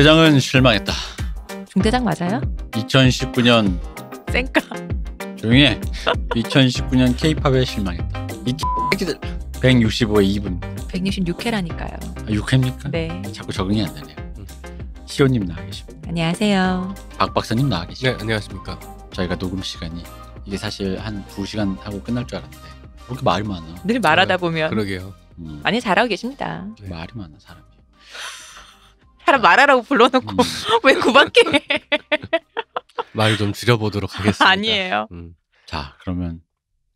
중대장은 실망했다. 중대장 맞아요? 2019년 쌩까 조용 해. 2019년 케팝에 실망했다. 이 X들 165의 2분. 166회라니까요. 아, 6회입니까? 네. 자꾸 적응이 안 되네요. 시호님 나와 계십니다. 안녕하세요. 박 박사님 나와 계십니다. 네, 안녕하십니까. 저희가 녹음 시간이 이게 사실 한 2시간 하고 끝날 줄 알았는데 그렇게 말이 많아. 늘 말하다 보면. 그러게요. 음. 많이 잘하고 계십니다. 네. 말이 많아 사람. 사람 말하라고 불러놓고 음. 왜 구박해? 말좀 줄여보도록 하겠습니다. 아니에요. 음. 자, 그러면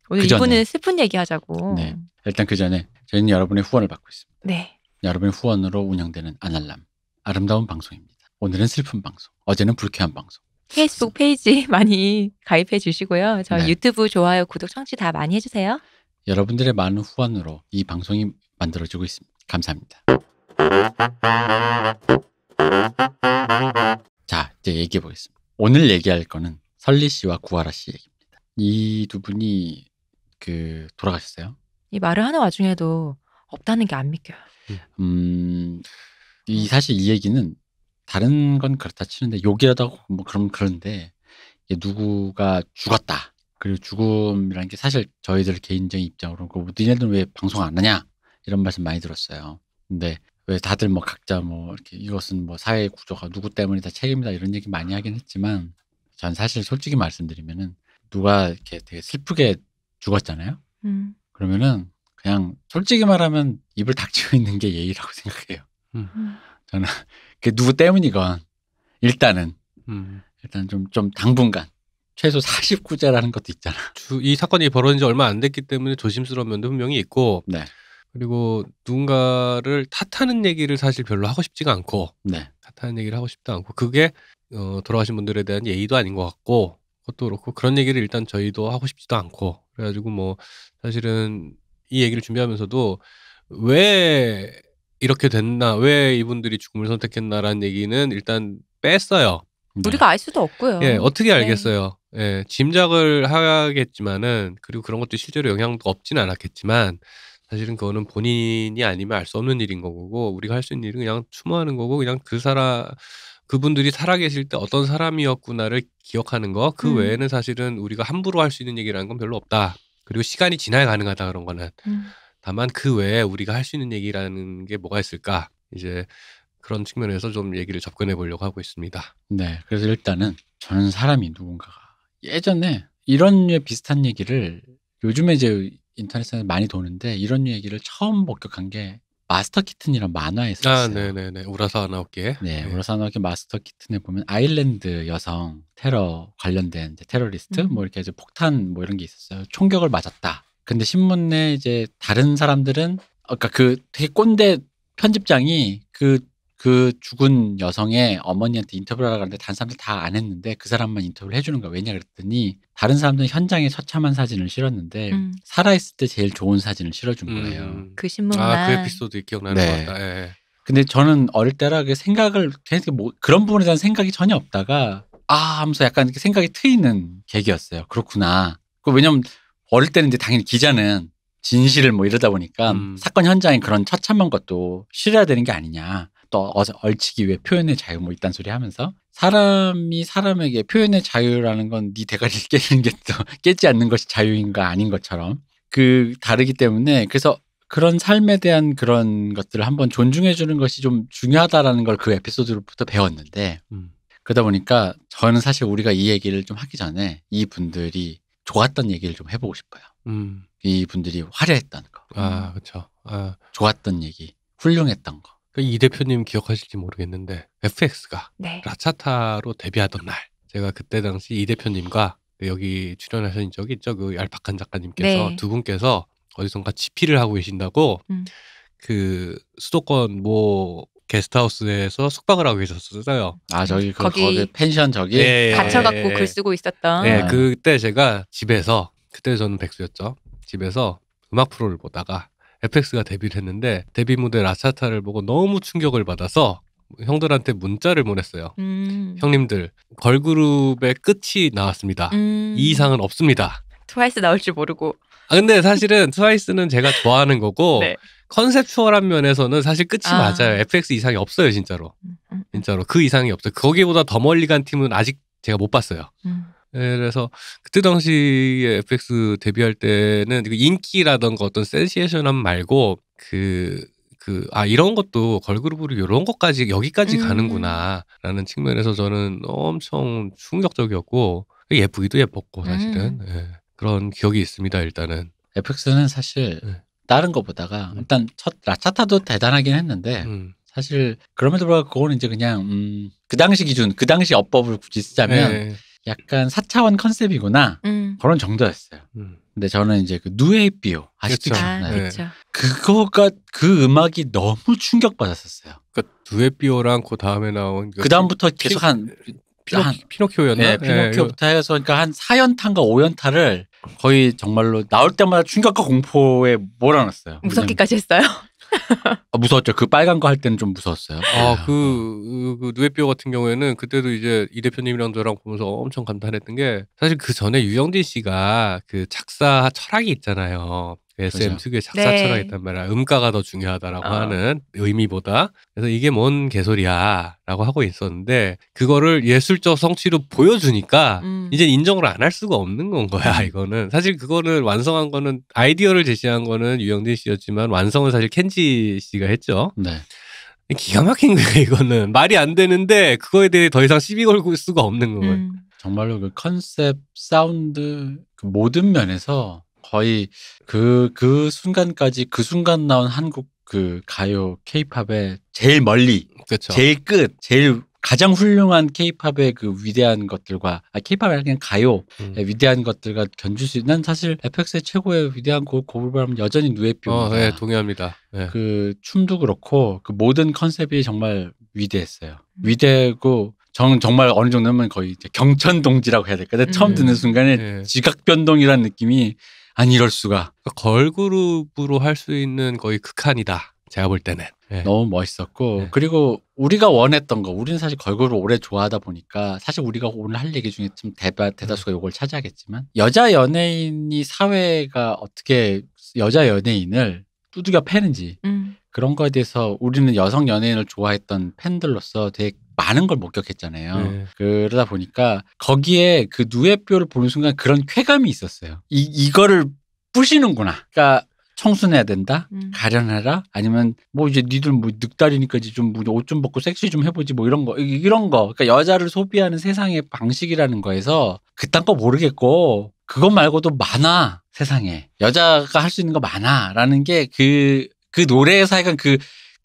오늘 그 이분은 슬픈 얘기하자고. 네. 일단 그 전에 저희는 여러분의 후원을 받고 있습니다. 네. 여러분의 후원으로 운영되는 아날람 아름다운 방송입니다. 오늘은 슬픈 방송, 어제는 불쾌한 방송. 페이스북 페이지 많이 가입해 주시고요. 저 네. 유튜브 좋아요, 구독, 청취 다 많이 해주세요. 여러분들의 많은 후원으로 이 방송이 만들어지고 있습니다. 감사합니다. 자, 이제 얘기해 보겠습니다. 오늘 얘기할 거는 설리 씨와 구하라 씨 얘기입니다. 이 두 분이 그 돌아가셨어요. 이 말을 하는 와중에도 없다는 게 안 믿겨요. 음, 이 사실 이 얘기는 다른 건 그렇다 치는데 욕이라도 고뭐 그럼 그런데 누구가 죽었다. 그리고 죽음이라는 게 사실 저희들 개인적인 입장으로 는그 니네들 은왜 방송 안 하냐 이런 말씀 많이 들었어요. 근데 왜 다들 뭐 각자 뭐 이렇게 이것은 뭐 사회 구조가 누구 때문이다 책임이다 이런 얘기 많이 하긴 했지만 전 사실 솔직히 말씀드리면은 누가 이렇게 되게 슬프게 죽었잖아요. 음. 그러면은 그냥 솔직히 말하면 입을 닥치고 있는 게 예의라고 생각해요. 음. 저는 그 누구 때문이건 일단은 음. 일단 좀좀 좀 당분간 최소 49제라는 것도 있잖아. 주, 이 사건이 벌어진 지 얼마 안 됐기 때문에 조심스러운 면도 분명히 있고 네. 그리고 누군가를 탓하는 얘기를 사실 별로 하고 싶지가 않고 네. 탓하는 얘기를 하고 싶지 도 않고 그게 어, 돌아가신 분들에 대한 예의도 아닌 것 같고 그것도 그렇고 그런 얘기를 일단 저희도 하고 싶지도 않고 그래가지고 뭐 사실은 이 얘기를 준비하면서도 왜 이렇게 됐나 왜 이분들이 죽음을 선택했나라는 얘기는 일단 뺐어요. 네. 우리가 알 수도 없고요. 예, 어떻게 네. 알겠어요. 네. 예, 짐작을 하겠지만은 그리고 그런 것도 실제로 영향도 없진 않았겠지만 사실은 그거는 본인이 아니면 알 수 없는 일인 거고 우리가 할 수 있는 일은 그냥 추모하는 거고 그냥 그 사람 그분들이 살아계실 때 어떤 사람이었구나를 기억하는 거그 음. 외에는 사실은 우리가 함부로 할 수 있는 얘기라는 건 별로 없다. 그리고 시간이 지나야 가능하다 그런 거는 음. 다만 그 외에 우리가 할 수 있는 얘기라는 게 뭐가 있을까 이제 그런 측면에서 좀 얘기를 접근해 보려고 하고 있습니다. 네, 그래서 일단은 저는 사람이 누군가가 예전에 이런 류의 비슷한 얘기를 요즘에 이제 인터넷에 많이 도는데 이런 얘기를 처음 목격한 게 마스터 키튼이란 만화에서 아, 있어요. 네네네. 우라사 아나오키에. 네, 예. 우라사 나오키 마스터 키튼에 보면 아일랜드 여성 테러 관련된 이제 테러리스트 음. 뭐 이렇게 이제 폭탄 뭐 이런 게 있었어요. 총격을 맞았다. 근데 신문에 이제 다른 사람들은 아까 까그 되게 꼰대 편집장이 그그 죽은 여성의 어머니한테 인터뷰를 하러 가는데 다른 사람들 다 안 했는데 그 사람만 인터뷰를 해주는 거야. 왜냐 그랬더니 다른 사람들은 현장에 처참한 사진을 실었는데 음. 살아있을 때 제일 좋은 사진을 실어준 음. 거예요. 음. 그 신문만. 아, 그 에피소드 기억나는 네. 것 같다. 예. 예. 근데 저는 어릴 때라 그 생각을 뭐 그런 부분에 대한 생각이 전혀 없다가 아 하면서 약간 이렇게 생각이 트이는 계기였어요. 그렇구나. 그 왜냐면 어릴 때는 이제 당연히 기자는 진실을 뭐 이러다 보니까 음. 사건 현장에 그런 처참한 것도 실어야 되는 게 아니냐. 또 얼치기 위해 표현의 자유 뭐 이딴 소리 하면서 사람이 사람에게 표현의 자유라는 건 네 대가리를 깨는 게 또 깨지 않는 것이 자유인가 아닌 것처럼 그 다르기 때문에 그래서 그런 삶에 대한 그런 것들을 한번 존중해 주는 것이 좀 중요하다라는 걸 그 에피소드로부터 배웠는데 음. 그러다 보니까 저는 사실 우리가 이 얘기를 좀 하기 전에 이 분들이 좋았던 얘기를 좀 해보고 싶어요. 음. 이 분들이 화려했던 거. 아, 그렇죠. 아. 좋았던 얘기, 훌륭했던 거. 그 이 대표님 기억하실지 모르겠는데 FX가 네. 라차타로 데뷔하던 날 제가 그때 당시 이 대표님과 그 여기 출연하신 적이 있죠 그 얄팍한 작가님께서 네. 두 분께서 어디선가 집필을 하고 계신다고 음. 그 수도권 뭐 게스트하우스에서 숙박을 하고 계셨어요. 아 음. 저기 그, 거기, 거기 펜션 저기 네, 갇혀갖고 예, 글 쓰고 있었던. 네 그때 제가 집에서 그때 저는 백수였죠. 집에서 음악 프로를 보다가 FX가 데뷔를 했는데 데뷔 무대 라차타를 보고 너무 충격을 받아서 형들한테 문자를 보냈어요. 음. 형님들 걸그룹의 끝이 나왔습니다. 음. 이 이상은 없습니다. 트와이스 나올 줄 모르고. 아 근데 사실은 트와이스는 제가 좋아하는 거고 네. 컨셉추얼한 면에서는 사실 끝이 아. 맞아요. FX 이상이 없어요 진짜로. 음, 음, 음. 진짜로 그 이상이 없어요. 거기보다 더 멀리 간 팀은 아직 제가 못 봤어요. 음. 네, 그래서 그때 당시에 FX 데뷔할 때는 그 인기라던가 어떤 센시에이션함 말고 그 그, 아, 이런 것도 걸그룹으로 이런 것까지, 여기까지 음. 가는구나. 라는 측면에서 저는 엄청 충격적이었고, 예쁘기도 예뻤고, 사실은. 음. 예, 그런 기억이 있습니다, 일단은. FX는 사실, 예. 다른 것보다가, 음. 일단 첫, 라차타도 대단하긴 했는데, 음. 사실, 그럼에도 불구하고 그거는 이제 그냥, 음, 그 당시 기준, 그 당시 어법을 굳이 쓰자면, 예. 약간 4차원 컨셉이구나 음. 그런 정도였어요. 음. 근데 저는 이제 그 누에비오 아직도 기억나요. 아, 네. 그거가 그 음악이 너무 충격 받았었어요. 그러니까 누에비오랑 그 다음에 나온 그 다음부터 계속 한 피노, 피노키오였나? 네, 예, 피노키오부터 예. 해서 그러니까 한 4연탄과 5연타를 거의 정말로 나올 때마다 충격과 공포에 몰아넣었어요. 무섭기까지 했어요? 아, 무서웠죠. 그 빨간 거 할 때는 좀 무서웠어요. 아, 예. 그, 그, 누에뼈 같은 경우에는 그때도 이제 이 대표님이랑 저랑 보면서 엄청 감탄했던 게 사실 그 전에 유영진 씨가 그 작사 철학이 있잖아요. SM 그죠 특유의 작사 네. 철학이 있단 말이야. 음가가 더 중요하다라고 아. 하는 의미보다. 그래서 이게 뭔 개소리야라고 하고 있었는데 그거를 예술적 성취로 보여주니까 음. 이제 인정을 안 할 수가 없는 건 거야. 음. 이거는 사실 그거는 완성한 거는 아이디어를 제시한 거는 유영진 씨였지만 완성은 사실 켄지 씨가 했죠. 네. 기가 막힌 거예 이거는 말이 안 되는데 그거에 대해 더 이상 시비 걸 수가 없는 거예요. 음. 정말로 그 컨셉, 사운드 그 모든 면에서 거의 그, 그 순간까지 그 순간 나온 한국 그 가요 케이팝의 제일 멀리 그쵸. 제일 끝 제일 가장 훌륭한 케이팝의 그 위대한 것들과 아 케이팝이 그냥 가요의 음. 위대한 것들과 견줄 수 있는 사실 FX의 최고의 위대한 곡 고불바람은 여전히 누에비입니다. 어, 네, 동의합니다. 네. 그 춤도 그렇고 그 모든 컨셉이 정말 위대했어요. 음. 위대고 하저 정말 어느 정도면 거의 경천동지라고 해야 될까? 음. 처음 듣는 순간에 네. 예. 지각 변동이라는 느낌이 아니 이럴 수가. 그러니까 걸그룹으로 할 수 있는 거의 극한이다. 제가 볼 때는. 네. 너무 멋있었고 네. 그리고 우리가 원했던 거 우리는 사실 걸그룹 오래 좋아하다 보니까 사실 우리가 오늘 할 얘기 중에 좀 대바, 대다수가 요걸 음. 차지하겠지만 여자 연예인이 사회가 어떻게 여자 연예인을 두드겨 패는지 음. 그런 거에 대해서 우리는 여성 연예인을 좋아했던 팬들로서 되게 많은 걸 목격했잖아요. 네. 그러다 보니까 거기에 그 누에뼈를 보는 순간 그런 쾌감이 있었어요. 이 이거를 뿌시는구나 그러니까 청순해야 된다, 음. 가련해라, 아니면 뭐 이제 니들 뭐 늑다리니까 이제 좀옷좀 뭐 좀 벗고 섹시 좀 해보지 뭐 이런 거 이런 거. 그러니까 여자를 소비하는 세상의 방식이라는 거에서 그딴 거 모르겠고 그것 말고도 많아 세상에 여자가 할 수 있는 거 많아라는 게 그그 그, 그 노래에서 약간 그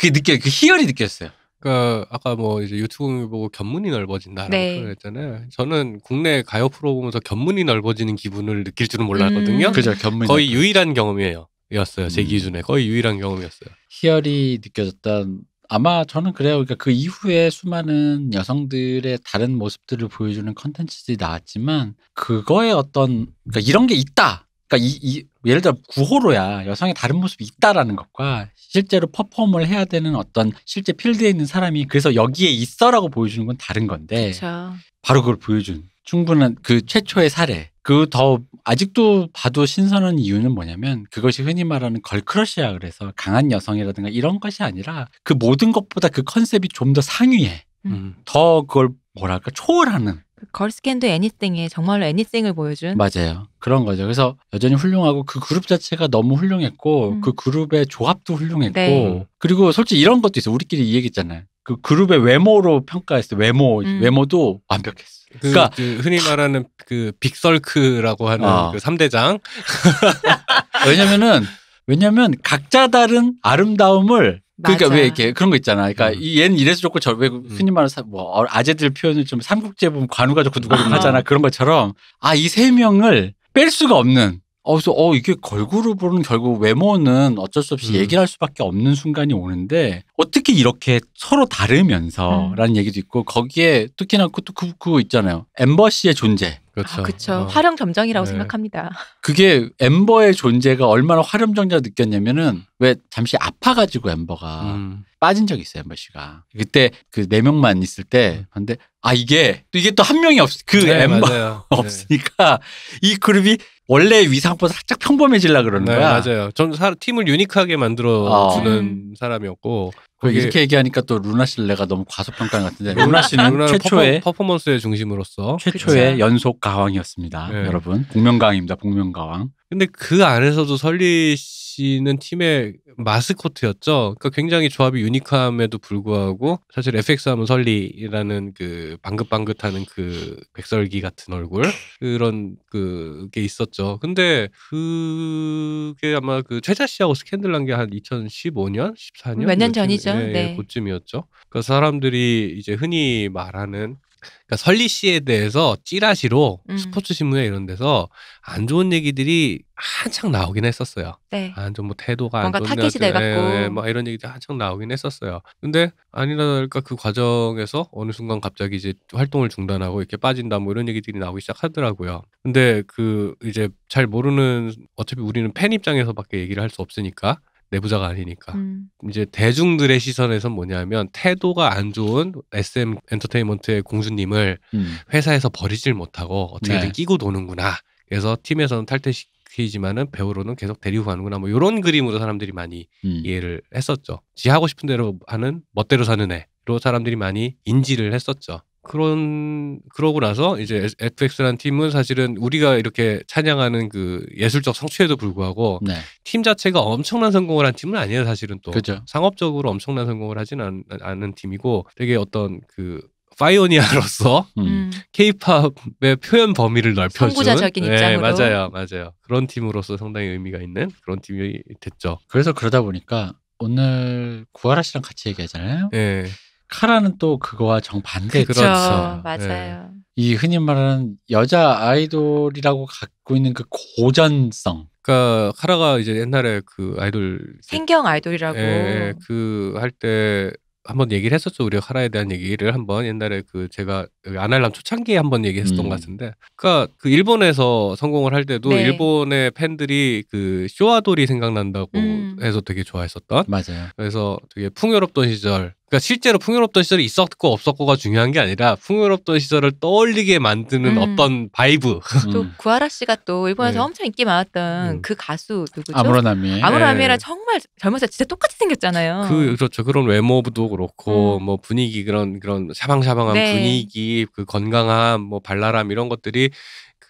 그 느껴 그 희열이 느꼈어요. 그러니까 아까 뭐 이제 유튜브 보고 견문이 넓어진다라고 네. 표현했잖아요. 저는 국내 가요 프로 보면서 견문이 넓어지는 기분을 느낄 줄은 몰랐거든요. 음. 그죠, 견문. 거의 넓어 유일한 경험이에요. 이었어요. 제 음. 기준에 거의 유일한 경험이었어요. 희열이 느껴졌던 아마 저는 그래요. 그러니까 그 이후에 수많은 여성들의 다른 모습들을 보여주는 컨텐츠들이 나왔지만 그거에 어떤 그러니까 이런 게 있다. 그러니까 이, 이 예를 들어 구호로야 여성의 다른 모습이 있다라는 것과 실제로 퍼폼을 해야 되는 어떤 실제 필드에 있는 사람이 그래서 여기에 있어라고 보여주는 건 다른 건데 그쵸. 바로 그걸 보여준 충분한 그 최초의 사례 그 더 아직도 봐도 신선한 이유는 뭐냐면 그것이 흔히 말하는 걸크러시야 그래서 강한 여성이라든가 이런 것이 아니라 그 모든 것보다 그 컨셉이 좀 더 상위에 음. 더 그걸 뭐랄까 초월하는 그 걸스캔도 애니띵에 정말로 애니띵을 보여준 맞아요 그런 거죠 그래서 여전히 훌륭하고 그 그룹 자체가 너무 훌륭했고 음. 그 그룹의 조합도 훌륭했고 네. 그리고 솔직히 이런 것도 있어 우리끼리 이 얘기했잖아요 그 그룹의 외모로 평가했을 때 외모 음. 외모도 완벽했어 그, 그러니까 그 흔히 말하는 그 빅설크라고 하는 어. 그 3대장 왜냐면은 왜냐면 각자 다른 아름다움을 그러니까 맞아. 왜 이렇게 그런 거 있잖아. 그러니까 음. 얘는 이래서 좋고 저왜 흔히 말해서 뭐 어, 아재들 표현을 좀삼국지에 보면 관우가 좋고 누가 좋고 아. 하잖아. 그런 것처럼 아 이 세 명을 뺄 수가 없는 어, 그래서 어 이게 걸그룹으로는 결국 외모는 어쩔 수 없이 음. 얘기를 할 수밖에 없는 순간이 오는데 어떻게 이렇게 서로 다르면서라는 음. 얘기도 있고 거기에 특히나 그그 그, 그 있잖아요 엠버 씨의 존재. 그렇죠. 아, 그렇죠. 어. 화룡점정이라고 네. 생각합니다. 그게 엠버의 존재가 얼마나 화룡점정 느꼈냐면은 왜 잠시 아파가지고 엠버가 음. 빠진 적이 있어요 엠버 씨가 그때 그 네 명만 있을 때 음. 근데 아 이게 또 이게 또 한 명이 없 그 엠버 네, 없으니까 네. 이 그룹이 원래 위상보다 살짝 평범해질라 그러는 네, 거야. 맞아요. 전 사, 팀을 유니크하게 만들어 주는 어. 아. 음. 사람이었고 이렇게 얘기하니까 또 루나 씨를 내가 너무 과소평가 것 같은데 루나 씨는 최초의 퍼포, 먼스의 중심으로서 최초의 그쵸? 연속 가왕이었습니다. 네. 여러분 복면가왕입니다. 복면가왕. 근데 그 안에서도 설리 씨 씨는 팀의 마스코트였죠. 그러니까 굉장히 조합이 유니크함에도 불구하고 사실 FX 하면 설리라는 그 방긋방긋하는 그 백설기 같은 얼굴 그런 그게 있었죠. 근데 그게 아마 그 최자 씨하고 스캔들 난 게 한 2015년, 14년 몇 년 전이죠. 예, 예 네. 그쯤이었죠. 그러니까 사람들이 이제 흔히 말하는 그러니까 설리 씨에 대해서 찌라시로 음. 스포츠 신문에 이런 데서 안 좋은 얘기들이 한창 나오긴 했었어요. 네. 아좀뭐 태도가 뭔가 타깃이 돼갖고 예, 예, 막 이런 얘기들 한창 나오긴 했었어요. 근데 아니랄까 그러니까 라그 과정에서 어느 순간 갑자기 이제 활동을 중단하고 이렇게 빠진다 뭐 이런 얘기들이 나오기 시작하더라고요. 근데 그 이제 잘 모르는 어차피 우리는 팬 입장에서밖에 얘기를 할 수 없으니까 내부자가 아니니까. 음. 이제 대중들의 시선에선 뭐냐면 태도가 안 좋은 SM 엔터테인먼트의 공주님을 음. 회사에서 버리질 못하고 어떻게든 네. 끼고 도는구나. 그래서 팀에서는 탈퇴시키지만은 배우로는 계속 데리고 가는구나. 뭐 이런 그림으로 사람들이 많이 음. 이해를 했었죠. 지 하고 싶은 대로 하는 멋대로 사는 애로 사람들이 많이 인지를 했었죠. 그런 그러고 나서 이제 FX라는 팀은 사실은 우리가 이렇게 찬양하는 그 예술적 성취에도 불구하고 네. 팀 자체가 엄청난 성공을 한 팀은 아니에요 사실은 또 그죠. 상업적으로 엄청난 성공을 하진 않, 않은 팀이고 되게 어떤 그 파이오니아로서 음. 음. 케이팝의 음. 표현 범위를 넓혀준 선구자적인 네, 입장으로 맞아요 맞아요 그런 팀으로서 상당히 의미가 있는 그런 팀이 됐죠 그래서 그러다 보니까 오늘 구하라 씨랑 같이 얘기하잖아요 네. 카라는 또 그거와 정반대 그렇죠. 그렇죠. 맞아요. 네. 이 흔히 말하는 여자 아이돌이라고 갖고 있는 그 고전성. 그러니까 카라가 이제 옛날에 그 아이돌 생경 아이돌이라고 예, 예. 그할 때 한번 얘기를 했었죠. 우리가 카라에 대한 얘기를 한번 옛날에 그 제가 아날람 초창기에 한번 얘기했었던 음. 것 같은데. 그러니까 그 일본에서 성공을 할 때도 네. 일본의 팬들이 그 쇼아돌이 생각난다고 음. 해서 되게 좋아했었던. 맞아요. 그래서 되게 풍요롭던 시절 그러니까 실제로 풍요롭던 시절이 있었고 없었고가 중요한 게 아니라 풍요롭던 시절을 떠올리게 만드는 음. 어떤 바이브. 또 음. 구하라 씨가 또 일본에서 네. 엄청 인기 많았던 음. 그 가수 누구죠? 아무라나미. 아무라나미랑 네. 정말 젊었을 때 진짜 똑같이 생겼잖아요. 그 그렇죠. 그런 외모도 그렇고 음. 뭐 분위기 그런 그런 샤방샤방한 네. 분위기, 그 건강함, 뭐 발랄함 이런 것들이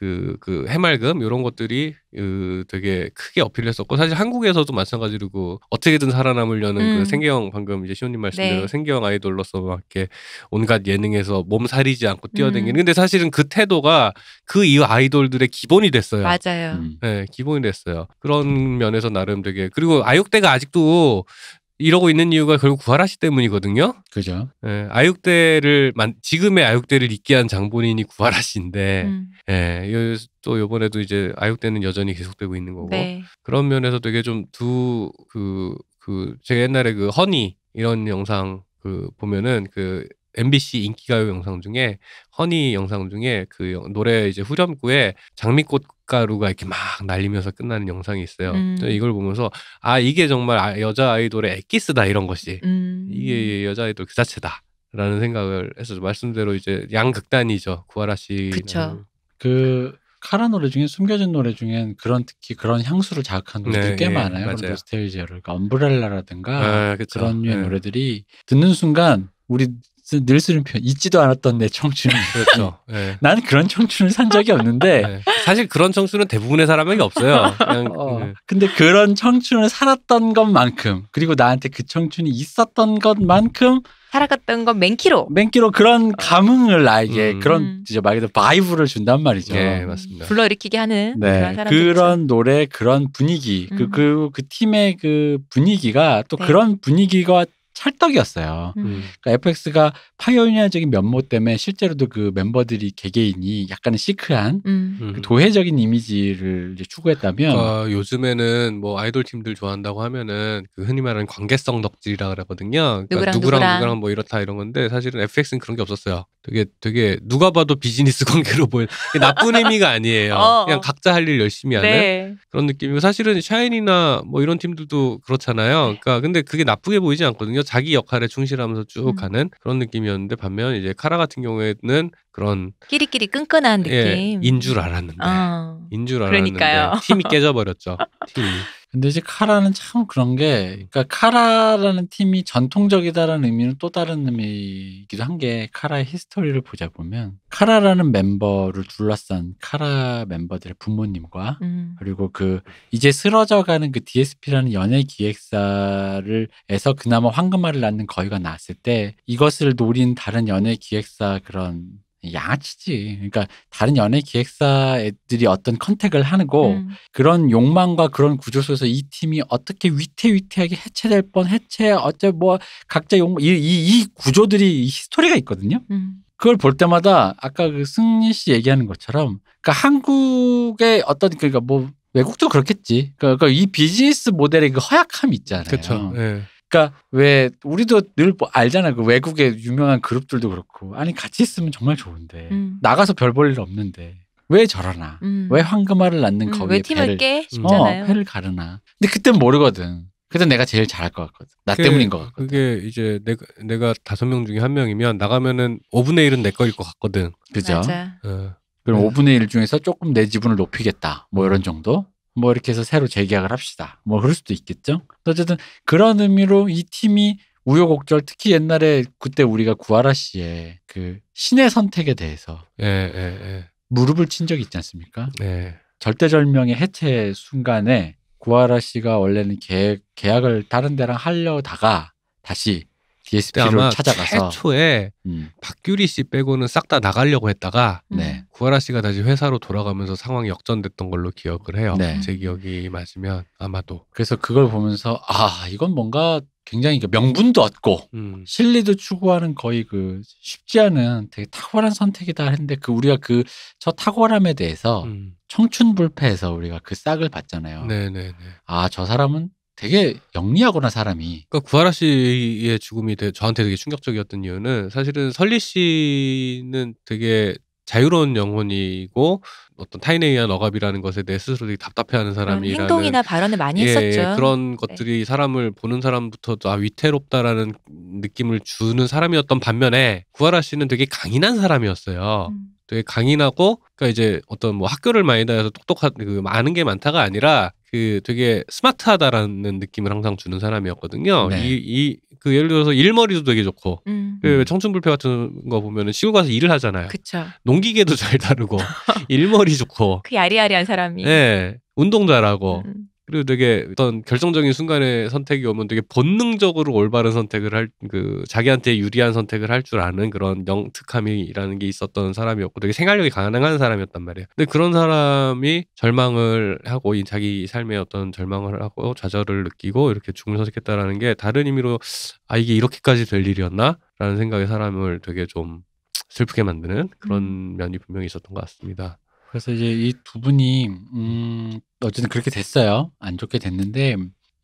그, 그 해맑음 이런 것들이 그 되게 크게 어필했었고 사실 한국에서도 마찬가지로 그 어떻게든 살아남으려는 그 음. 그 생계형 방금 이제 시호님 말씀대로 네. 생계형 아이돌로서 막 이렇게 온갖 예능에서 몸 사리지 않고 뛰어댕기는 음. 근데 사실은 그 태도가 그 이후 아이돌들의 기본이 됐어요. 맞아요. 음. 네, 기본이 됐어요. 그런 면에서 나름 되게 그리고 아육대가 아직도 이러고 있는 이유가 결국 구하라씨 때문이거든요. 그죠. 예, 아육대를 만, 지금의 아육대를 있게 한 장본인이 구하라씨인데, 음. 예, 요, 또 요번에도 이제 아육대는 여전히 계속되고 있는 거고, 네. 그런 면에서 되게 좀 두, 그, 그, 제가 옛날에 그 허니 이런 영상 그 보면은 그 MBC 인기가요 영상 중에 허니 영상 중에 그 노래 이제 후렴구에 장미꽃 밀가루가 이렇게 막 날리면서 끝나는 영상이 있어요. 음. 이걸 보면서 아 이게 정말 아, 여자 아이돌의 엑기스다 이런 것이 음. 이게 여자 아이돌 그 자체다라는 생각을 해서 말씀대로 이제 양극단이죠 구하라 씨. 그쵸. 그 카라 노래 중에 숨겨진 노래 중엔 그런 특히 그런 향수를 자극한 네, 노래들이 네, 꽤 예, 많아요. 맞아요. 노스텔지 그러니까 엄브렐라라든가 아, 그런 류의 네. 노래들이 듣는 순간 우리 늘 쓰는 표현 잊지도 않았던 내 청춘 그렇죠. 네. 난 그런 청춘을 산 적이 없는데 네. 사실 그런 청춘은 대부분의 사람에게 없어요. 그냥, 어, 네. 근데 그런 청춘을 살았던 것만큼 그리고 나한테 그 청춘이 있었던 것만큼 살아갔던 건 맨키로 맨키로 그런 아. 감흥을 나에게 음. 그런 음. 이제 말 그대로 바이브를 준단 말이죠. 예, 네 맞습니다. 불러 일으키게 하는 그런 사람 그런 노래 그런 분위기 그그그 음. 그, 그 팀의 그 분위기가 또 네. 그런 분위기가 찰떡이었어요. 음. 그러니까 FX가 파이오니아적인 면모 때문에 실제로도 그 멤버들이 개개인이 약간은 시크한 음. 그 음. 도회적인 이미지를 이제 추구했다면 그러니까 요즘에는 뭐 아이돌 팀들 좋아한다고 하면은 그 흔히 말하는 관계성 덕질이라 그러거든요. 그러니까 누구랑, 누구랑, 누구랑 누구랑 뭐 이렇다 이런 건데 사실은 FX는 그런 게 없었어요. 되게 되게 누가 봐도 비즈니스 관계로 보일 나쁜 의미가 아니에요. 어, 어. 그냥 각자 할 일 열심히 하는 네. 그런 느낌이고 사실은 샤이니나 뭐 이런 팀들도 그렇잖아요. 그러니까 근데 그게 나쁘게 보이지 않거든요. 자기 역할에 충실하면서 쭉 음. 가는 그런 느낌이었는데 반면 이제 카라 같은 경우에는 그런 끼리끼리 끈끈한 예, 느낌 예, 인줄 알았는데 어. 인줄 알았는데 그러니까요. 팀이 깨져버렸죠. 팀이. 근데 이제 카라는 참 그런 게, 그러니까 카라라는 팀이 전통적이다라는 의미는 또 다른 의미이기도 한 게 카라의 히스토리를 보자 보면 카라라는 멤버를 둘러싼 카라 멤버들의 부모님과 음. 그리고 그 이제 쓰러져가는 그 DSP라는 연예 기획사를 에서 그나마 황금알을 낳는 거위가 나왔을 때 이것을 노린 다른 연예 기획사 그런 양아치지. 그러니까 다른 연예 기획사 애들이 어떤 컨택을 하고 음. 그런 욕망과 그런 구조 속에서 이 팀이 어떻게 위태위태하게 해체될 뻔 해체 어째 뭐 각자 욕 이, 이, 이 구조들이 이 히스토리가 있거든요. 음. 그걸 볼 때마다 아까 그 승리 씨 얘기하는 것처럼 그러니까 한국의 어떤 그러니까 뭐 외국도 그렇겠지. 그러니까 이 비즈니스 모델의 그허약함 있잖아요. 그렇죠. 네. 그러니까 왜 우리도 늘 뭐 알잖아 그 외국의 유명한 그룹들도 그렇고 아니 같이 있으면 정말 좋은데 음. 나가서 별 볼 일 없는데 왜 저러나 음. 왜 황금알을 낳는 음, 거위에 배를 깨? 어, 회를 가르나 근데 그땐 모르거든 그땐 내가 제일 잘할 것 같거든 나 그게, 때문인 것 같거든 그게 이제 내가 내가 다섯 명 중에 한 명이면 나가면은 5분의 1은 내 거일 것 같거든 그죠 맞아. 어. 그럼 네. 5분의 1 중에서 조금 내 지분을 높이겠다 뭐 이런 정도 뭐 이렇게 해서 새로 재계약을 합시다. 뭐 그럴 수도 있겠죠. 어쨌든 그런 의미로 이 팀이 우여곡절 특히 옛날에 그때 우리가 구하라 씨의 그 신의 선택에 대해서 예, 예, 예. 무릎을 친 적이 있지 않습니까? 예. 절대절명의 해체 순간에 구하라 씨가 원래는 계약, 계약을 다른 데랑 하려다가 다시 DSP로 찾아가서 최초에 음. 박규리 씨 빼고는 싹 다 나가려고 했다가 음. 네. 구하라 씨가 다시 회사로 돌아가면서 상황이 역전됐던 걸로 기억을 해요. 네. 제 기억이 맞으면 아마도. 그래서 그걸 보면서 아 이건 뭔가 굉장히 명분도 얻고 음. 실리도 추구하는 거의 그 쉽지 않은 되게 탁월한 선택이다 했는데 그 우리가 그 저 탁월함에 대해서 음. 청춘 불패에서 우리가 그 싹을 봤잖아요. 네네네. 아저 사람은 되게 영리하거나 사람이. 그러니까 구하라 씨의 죽음이 되게 저한테 되게 충격적이었던 이유는 사실은 설리 씨는 되게 자유로운 영혼이고 어떤 타인에 의한 억압이라는 것에 대해 스스로 되게 답답해하는 사람이라는 행동이나 발언을 많이 예, 예 했었죠. 그런 네. 것들이 네. 사람을 보는 사람부터도 아 위태롭다라는 느낌을 주는 사람이었던 반면에 구하라 씨는 되게 강인한 사람이었어요. 음. 되게 강인하고 그러니까 이제 어떤 뭐 학교를 많이 다녀서 똑똑한 그 많은 게 많다가 아니라 그 되게 스마트하다라는 느낌을 항상 주는 사람이었거든요. 네. 이, 이, 그 예를 들어서 일머리도 되게 좋고, 음, 음. 그 청춘불패 같은 거 보면은 시골 가서 일을 하잖아요. 그쵸. 농기계도 잘 다루고, 일머리 좋고. 그 야리야리한 사람이. 네. 운동 잘하고, 음. 그리고 되게 어떤 결정적인 순간에 선택이 오면 되게 본능적으로 올바른 선택을 할 그 자기한테 유리한 선택을 할 줄 아는 그런 영특함이라는 게 있었던 사람이었고 되게 생활력이 가능한 사람이었단 말이에요. 근데 그런 사람이 절망을 하고 이 자기 삶의 어떤 절망을 하고 좌절을 느끼고 이렇게 죽음을 선택했다라는 게 다른 의미로 아 이게 이렇게까지 될 일이었나라는 생각에 사람을 되게 좀 슬프게 만드는 그런 음. 면이 분명히 있었던 것 같습니다. 그래서 이제 이 두 분이 음 어쨌든 그렇게 됐어요. 안 좋게 됐는데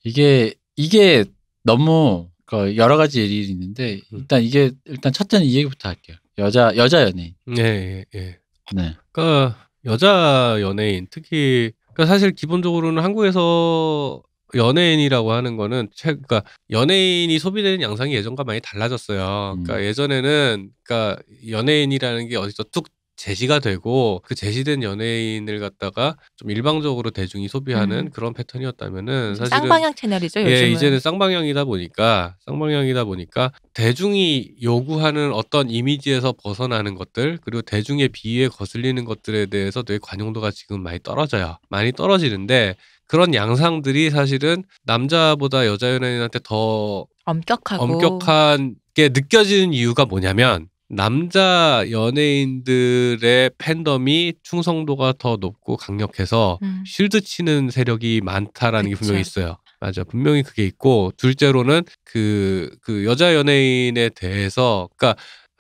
이게 이게 너무 그 여러 가지 일이 있는데 음. 일단 이게 일단 첫째는 이 얘기부터 할게요. 여자 여자 연예인. 예, 예, 예. 네. 그러니까 여자 연예인 특히 그러니까 사실 기본적으로는 한국에서 연예인이라고 하는 거는 그러니까 연예인이 소비되는 양상이 예전과 많이 달라졌어요. 그러니까 음. 예전에는 그러니까 연예인이라는 게 어디서 뚝 제시가 되고 그 제시된 연예인을 갖다가 좀 일방적으로 대중이 소비하는 음. 그런 패턴이었다면은 음, 사실 쌍방향 채널이죠 예, 요즘은. 예 이제는 쌍방향이다 보니까 쌍방향이다 보니까 대중이 요구하는 어떤 이미지에서 벗어나는 것들 그리고 대중의 비위에 거슬리는 것들에 대해서 되게 관용도가 지금 많이 떨어져요 많이 떨어지는데 그런 양상들이 사실은 남자보다 여자 연예인한테 더 엄격하고 엄격한 게 느껴지는 이유가 뭐냐면 남자 연예인들의 팬덤이 충성도가 더 높고 강력해서 음. 쉴드 치는 세력이 많다라는 그쵸. 게 분명히 있어요. 맞아. 분명히 그게 있고, 둘째로는 그, 그 여자 연예인에 대해서, 그니까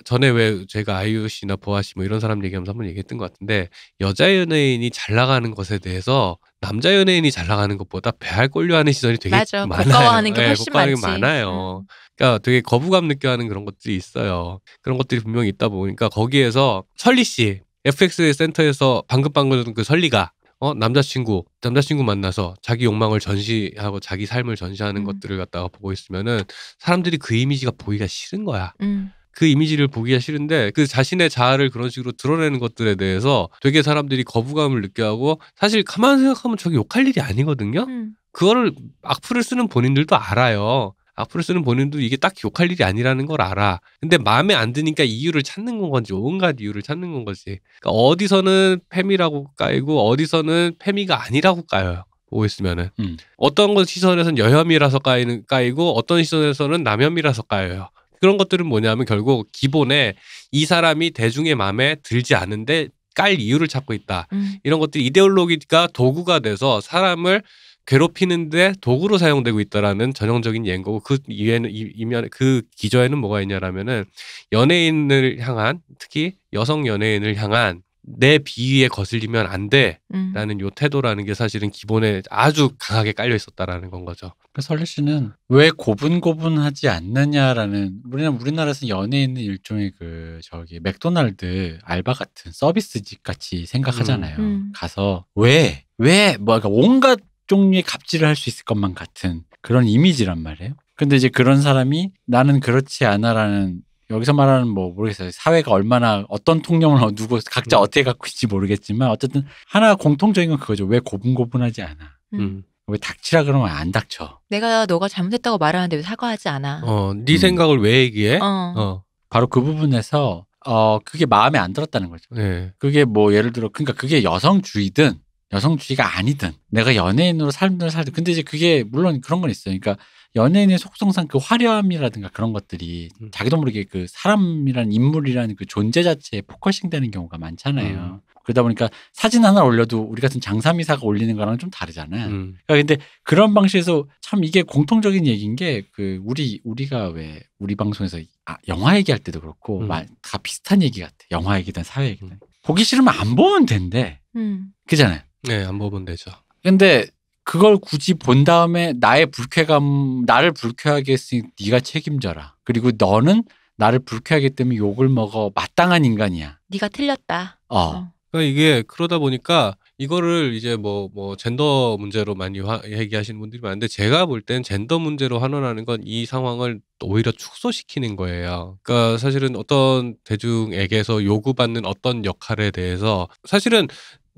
전에 왜 제가 아이유 씨나 보아 씨 뭐 이런 사람 얘기하면서 한번 얘기했던 것 같은데 여자 연예인이 잘 나가는 것에 대해서 남자 연예인이 잘 나가는 것보다 배알 꼴려하는 시선이 되게 맞아. 많아요. 고가하는게 예, 훨씬 네, 많지. 많아요. 음. 그러니까 되게 거부감 느껴하는 그런 것들이 있어요. 그런 것들이 분명히 있다 보니까 거기에서 설리 씨 FX 센터에서 방금 방금 그 설리가 어 남자친구 남자친구 만나서 자기 욕망을 전시하고 자기 삶을 전시하는 음. 것들을 갖다가 보고 있으면은 사람들이 그 이미지가 보기가 싫은 거야. 음. 그 이미지를 보기가 싫은데 그 자신의 자아를 그런 식으로 드러내는 것들에 대해서 되게 사람들이 거부감을 느껴 하고 사실 가만 생각하면 저게 욕할 일이 아니거든요. 음. 그거를 악플을 쓰는 본인들도 알아요. 악플을 쓰는 본인도 이게 딱 욕할 일이 아니라는 걸 알아. 근데 마음에 안 드니까 이유를 찾는 건 건지 온갖 이유를 찾는 건 거지. 그러니까 어디서는 페미라고 까이고 어디서는 페미가 아니라고 까요. 보고 있으면은 음. 어떤 시선에서는 여혐이라서 까이는 까이고 어떤 시선에서는 남혐이라서 까여요. 그런 것들은 뭐냐면 결국 기본에 이 사람이 대중의 마음에 들지 않은데 깔 이유를 찾고 있다. 음. 이런 것들이 이데올로기가 도구가 돼서 사람을 괴롭히는데 도구로 사용되고 있다라는 전형적인 예고고 그 이에는 이면 그 기저에는 뭐가 있냐라면은 연예인을 향한 특히 여성 연예인을 향한 내 비위에 거슬리면 안 돼라는 음. 요 태도라는 게 사실은 기본에 아주 강하게 깔려 있었다라는 건 거죠. 설레 씨는 왜 고분고분하지 않느냐라는 우리는 우리나라에서 연예인은 일종의 그 저기 맥도날드 알바 같은 서비스직 같이 생각하잖아요. 음. 음. 가서 왜 왜뭐 그러니까 온갖 종류의 갑질을 할 수 있을 것만 같은 그런 이미지란 말이에요. 근데 이제 그런 사람이 나는 그렇지 않아라는 여기서 말하는 뭐 모르겠어요. 사회가 얼마나 어떤 통념을 누구 각자 음. 어떻게 갖고 있지 모르겠지만 어쨌든 하나 공통적인 건 그거죠. 왜 고분고분하지 않아? 음. 음. 왜 닥치라 그러면 안 닥쳐? 내가 너가 잘못했다고 말하는데 왜 사과하지 않아? 어, 네 음. 생각을 왜 얘기해? 어. 어. 바로 그 부분에서 어 그게 마음에 안 들었다는 거죠. 네. 그게 뭐 예를 들어 그러니까 그게 여성주의든 여성주의가 아니든 내가 연예인으로 삶을 살든 근데 이제 그게 물론 그런 건 있어요. 그러니까 연예인의 속성상 그 화려함이라든가 그런 것들이 음. 자기도 모르게 그 사람이라는 인물이라는 그 존재 자체에 포커싱 되는 경우가 많잖아요. 음. 그러다 보니까 사진 하나 올려도 우리 같은 장사미사가 올리는 거랑 좀 다르잖아. 음. 그러니까 근데 그런 방식에서 참 이게 공통적인 얘기인 게 그 우리 우리가 왜 우리 방송에서 아, 영화 얘기할 때도 그렇고 음. 다 비슷한 얘기 같아. 영화 얘기든 사회 얘기든 음. 보기 싫으면 안 보면 된대. 음. 그잖아요. 네, 안 보면 되죠. 근데 그걸 굳이 본 다음에 나의 불쾌감, 나를 불쾌하게 했으니 네가 책임져라. 그리고 너는 나를 불쾌하게 때문에 욕을 먹어 마땅한 인간이야. 네가 틀렸다. 어. 어. 그러니까 이게 그러다 보니까 이거를 이제 뭐, 뭐, 젠더 문제로 많이 화, 얘기하시는 분들이 많은데, 제가 볼 땐 젠더 문제로 환원하는 건 이 상황을 오히려 축소시키는 거예요. 그러니까 사실은 어떤 대중에게서 요구받는 어떤 역할에 대해서 사실은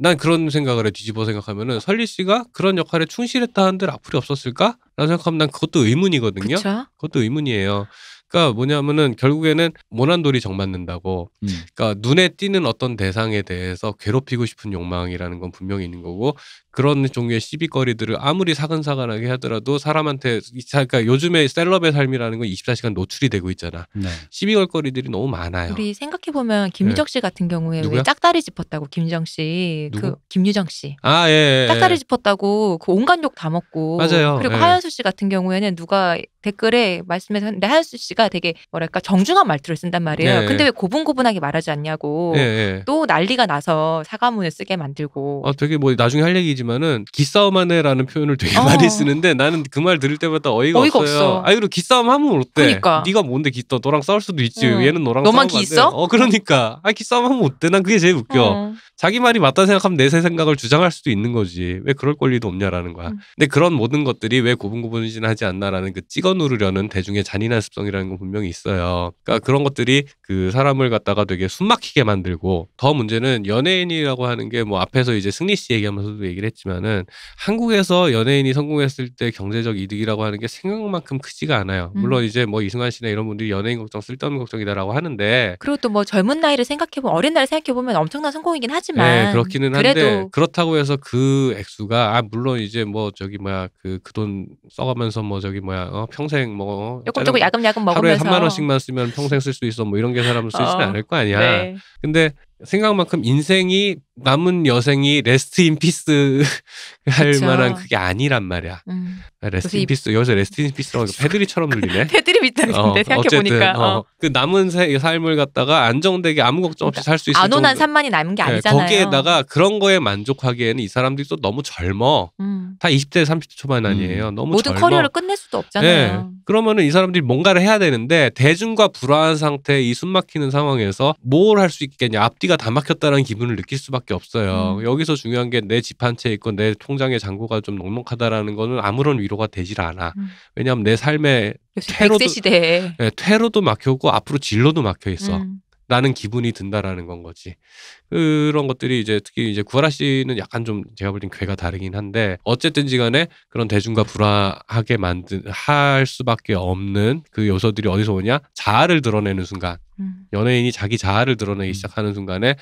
난 그런 생각을 해 뒤집어 생각하면은 설리 씨가 그런 역할에 충실했다 한들 악플이 없었을까라는 생각하면 난 그것도 의문이거든요. 그쵸? 그것도 의문이에요. 그러니까 뭐냐면은 결국에는 모난돌이 정맞는다고. 음. 그러니까 눈에 띄는 어떤 대상에 대해서 괴롭히고 싶은 욕망이라는 건 분명히 있는 거고 그런 종류의 시비거리들을 아무리 사근사근하게 하더라도 사람한테 그러니까 요즘에 셀럽의 삶이라는 건 24시간 노출이 되고 있잖아. 네. 시비걸거리들이 너무 많아요. 우리 생각해 보면 김유정 씨 네. 같은 경우에 누왜 짝다리 짚었다고 김유정 씨, 그 누구? 그 김유정 씨. 아 예, 예. 예 짝다리 짚었다고 그 온갖 욕 다 먹고. 맞아요. 그리고 예. 하연수 씨 같은 경우에는 누가 댓글에 말씀하서는데 하현수 씨가 되게 뭐랄까 정중한 말투를 쓴단 말이에요. 네. 근데 왜 고분고분하게 말하지 않냐고 네. 또 난리가 나서 사과문을 쓰게 만들고. 아 되게 뭐 나중에 할 얘기지만은 기싸움하네라는 표현을 되게 어. 많이 쓰는데 나는 그 말 들을 때마다 어이가, 어이가 없어요. 없어. 아 그리고 기싸움 하면 어때? 그러니까. 네가 뭔데 기싸? 너랑 싸울 수도 있지. 응. 얘는 너랑 너만 싸우면 기있어 그러니까. 아 기싸움 하면 어때? 난 그게 제일 웃겨. 응. 어. 자기 말이 맞다 생각하면 내 생각을 주장할 수도 있는 거지. 왜 그럴 권리도 없냐라는 거야. 응. 근데 그런 모든 것들이 왜 고분고분이지 하지 않나라는 그 찍어 누르려는 대중의 잔인한 습성이라는 건 분명히 있어요. 그러니까 그런 것들이 그 사람을 갖다가 되게 숨막히게 만들고 더 문제는 연예인이라고 하는 게 뭐 앞에서 이제 승리 씨 얘기하면서도 얘기를 했지만은 한국에서 연예인이 성공했을 때 경제적 이득이라고 하는 게 생각만큼 크지가 않아요. 음. 물론 이제 뭐 이승환 씨나 이런 분들이 연예인 걱정 쓸데없는 걱정이다라고 하는데 그리고 또뭐 젊은 나이를 생각해 보면 어린 나이를 생각해 보면 엄청난 성공이긴 하지만 네, 그렇기는 그래도... 한데 그렇다고 해서 그 액수가 아 물론 이제 뭐 저기 뭐야 그그돈 써가면서 뭐 저기 뭐야 어, 평생 뭐 조금 조금 그 야금야금 먹으면서 하루에 3만 원씩만 쓰면 평생 쓸 수 있어 뭐 이런 게사람면 쓰진 어, 않을 거 아니야. 네. 근데 생각만큼 인생이 남은 여생이 레스트 인 피스 할 만한 그게 아니란 말이야. 음. 레스트 인 피스 여기서 레스트 인 피스라고 패드립처럼 들리네. 패드립 있다는데 어, 생각해 보니까 어. 어. 그 남은 세, 삶을 갖다가 안정되게 아무 걱정 없이 그러니까 살수 있을 안온한 산만이 남은 게 네, 아니잖아요. 네, 거기에다가 그런 거에 만족하기에는 이 사람들이 또 너무 젊어. 음. 다 20대 30대 초반 아니에요. 음. 너무 모든 젊어. 커리어를 끝낼 수도 없잖아요. 네. 그러면은 이 사람들이 뭔가를 해야 되는데 대중과 불안한 상태 이 숨막히는 상황에서 뭘 할 수 있겠냐 앞뒤 앞가다 막혔다는 기분을 느낄 수밖에 없어요. 음. 여기서 중요한 게 내집한채 있고 내 통장의 잔고가 좀 넉넉하다라는 거는 아무런 위로가 되질 않아. 음. 왜냐하면 내 삶의 퇴로도, 네, 퇴로도 막혔고 앞으로 진로도 막혀 있어. 음. 라는 기분이 든다라는 건 거지. 그런 것들이 이제 특히 이제 구하라 씨는 약간 좀 제가 볼땐 괴가 다르긴 한데 어쨌든지 간에 그런 대중과 불화하게 만든 할 수밖에 없는 그 요소들이 어디서 오냐? 자아를 드러내는 순간. 음. 연예인이 자기 자아를 드러내기 음. 시작하는 순간에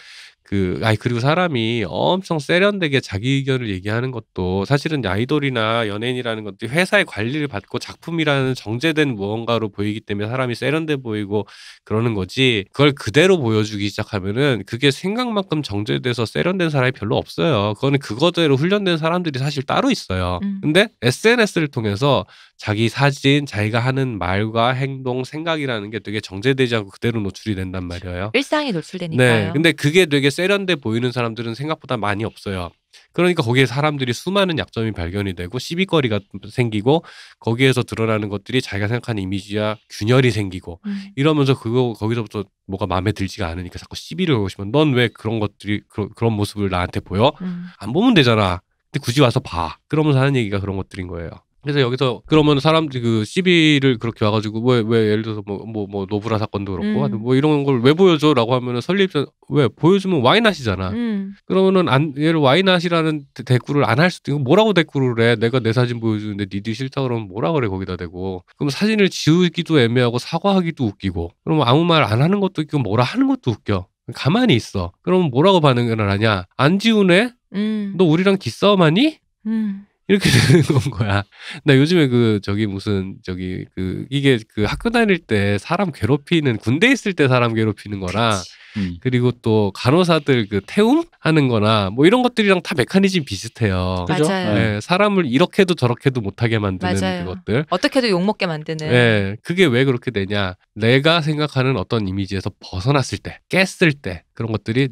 그, 아이, 그리고 사람이 엄청 세련되게 자기 의견을 얘기하는 것도 사실은 아이돌이나 연예인이라는 것도 회사의 관리를 받고 작품이라는 정제된 무언가로 보이기 때문에 사람이 세련돼 보이고 그러는 거지 그걸 그대로 보여주기 시작하면은 그게 생각만큼 정제돼서 세련된 사람이 별로 없어요. 그거는 그거대로 훈련된 사람들이 사실 따로 있어요. 음. 근데 SNS를 통해서 자기 사진, 자기가 하는 말과 행동, 생각이라는 게 되게 정제되지 않고 그대로 노출이 된단 말이에요. 일상에 노출되니까요. 네. 근데 그게 되게 세련돼 보이는 사람들은 생각보다 많이 없어요. 그러니까 거기에 사람들이 수많은 약점이 발견이 되고 시비거리가 생기고 거기에서 드러나는 것들이 자기가 생각하는 이미지와 균열이 생기고 음. 이러면서 그거 거기서부터 뭐가 마음에 들지가 않으니까 자꾸 시비를 걸고 싶으면 넌왜 그런 것들이 그러, 그런 모습을 나한테 보여? 음. 안 보면 되잖아. 근데 굳이 와서 봐. 그러면서 하는 얘기가 그런 것들인 거예요. 그래서 여기서 그러면 사람들이 그 시비를 그렇게 와가지고 왜 왜 예를 들어서 뭐 뭐뭐 뭐, 뭐 노브라 사건도 그렇고 음. 뭐 이런 걸 왜 보여줘라고 하면은 설립자 왜 보여주면 와이낫이잖아. 음. 그러면은 안 얘를 와이낫이라는 대꾸를 안 할 수도 있고 뭐라고 대꾸를 해? 내가 내 사진 보여주는데 니들 싫다 그러면 뭐라 그래 거기다 대고 그럼 사진을 지우기도 애매하고 사과하기도 웃기고 그러면 아무 말 안 하는 것도 있고 뭐라 하는 것도 웃겨. 가만히 있어. 그러면 뭐라고 반응을 하냐? 안 지우네? 음. 너 우리랑 기싸움하니? 음. 이렇게 되는 건 거야. 나 요즘에 그 저기 무슨 저기 그 이게 그 학교 다닐 때 사람 괴롭히는 군대 있을 때 사람 괴롭히는 거나 음. 그리고 또 간호사들 그 태움 하는 거나 뭐 이런 것들이랑 다 메커니즘 비슷해요. 그죠? 맞아요. 네, 사람을 이렇게도 저렇게도 못하게 만드는 맞아요. 그것들. 어떻게도 욕먹게 만드는. 네, 그게 왜 그렇게 되냐. 내가 생각하는 어떤 이미지에서 벗어났을 때, 깼을 때, 그런 것들이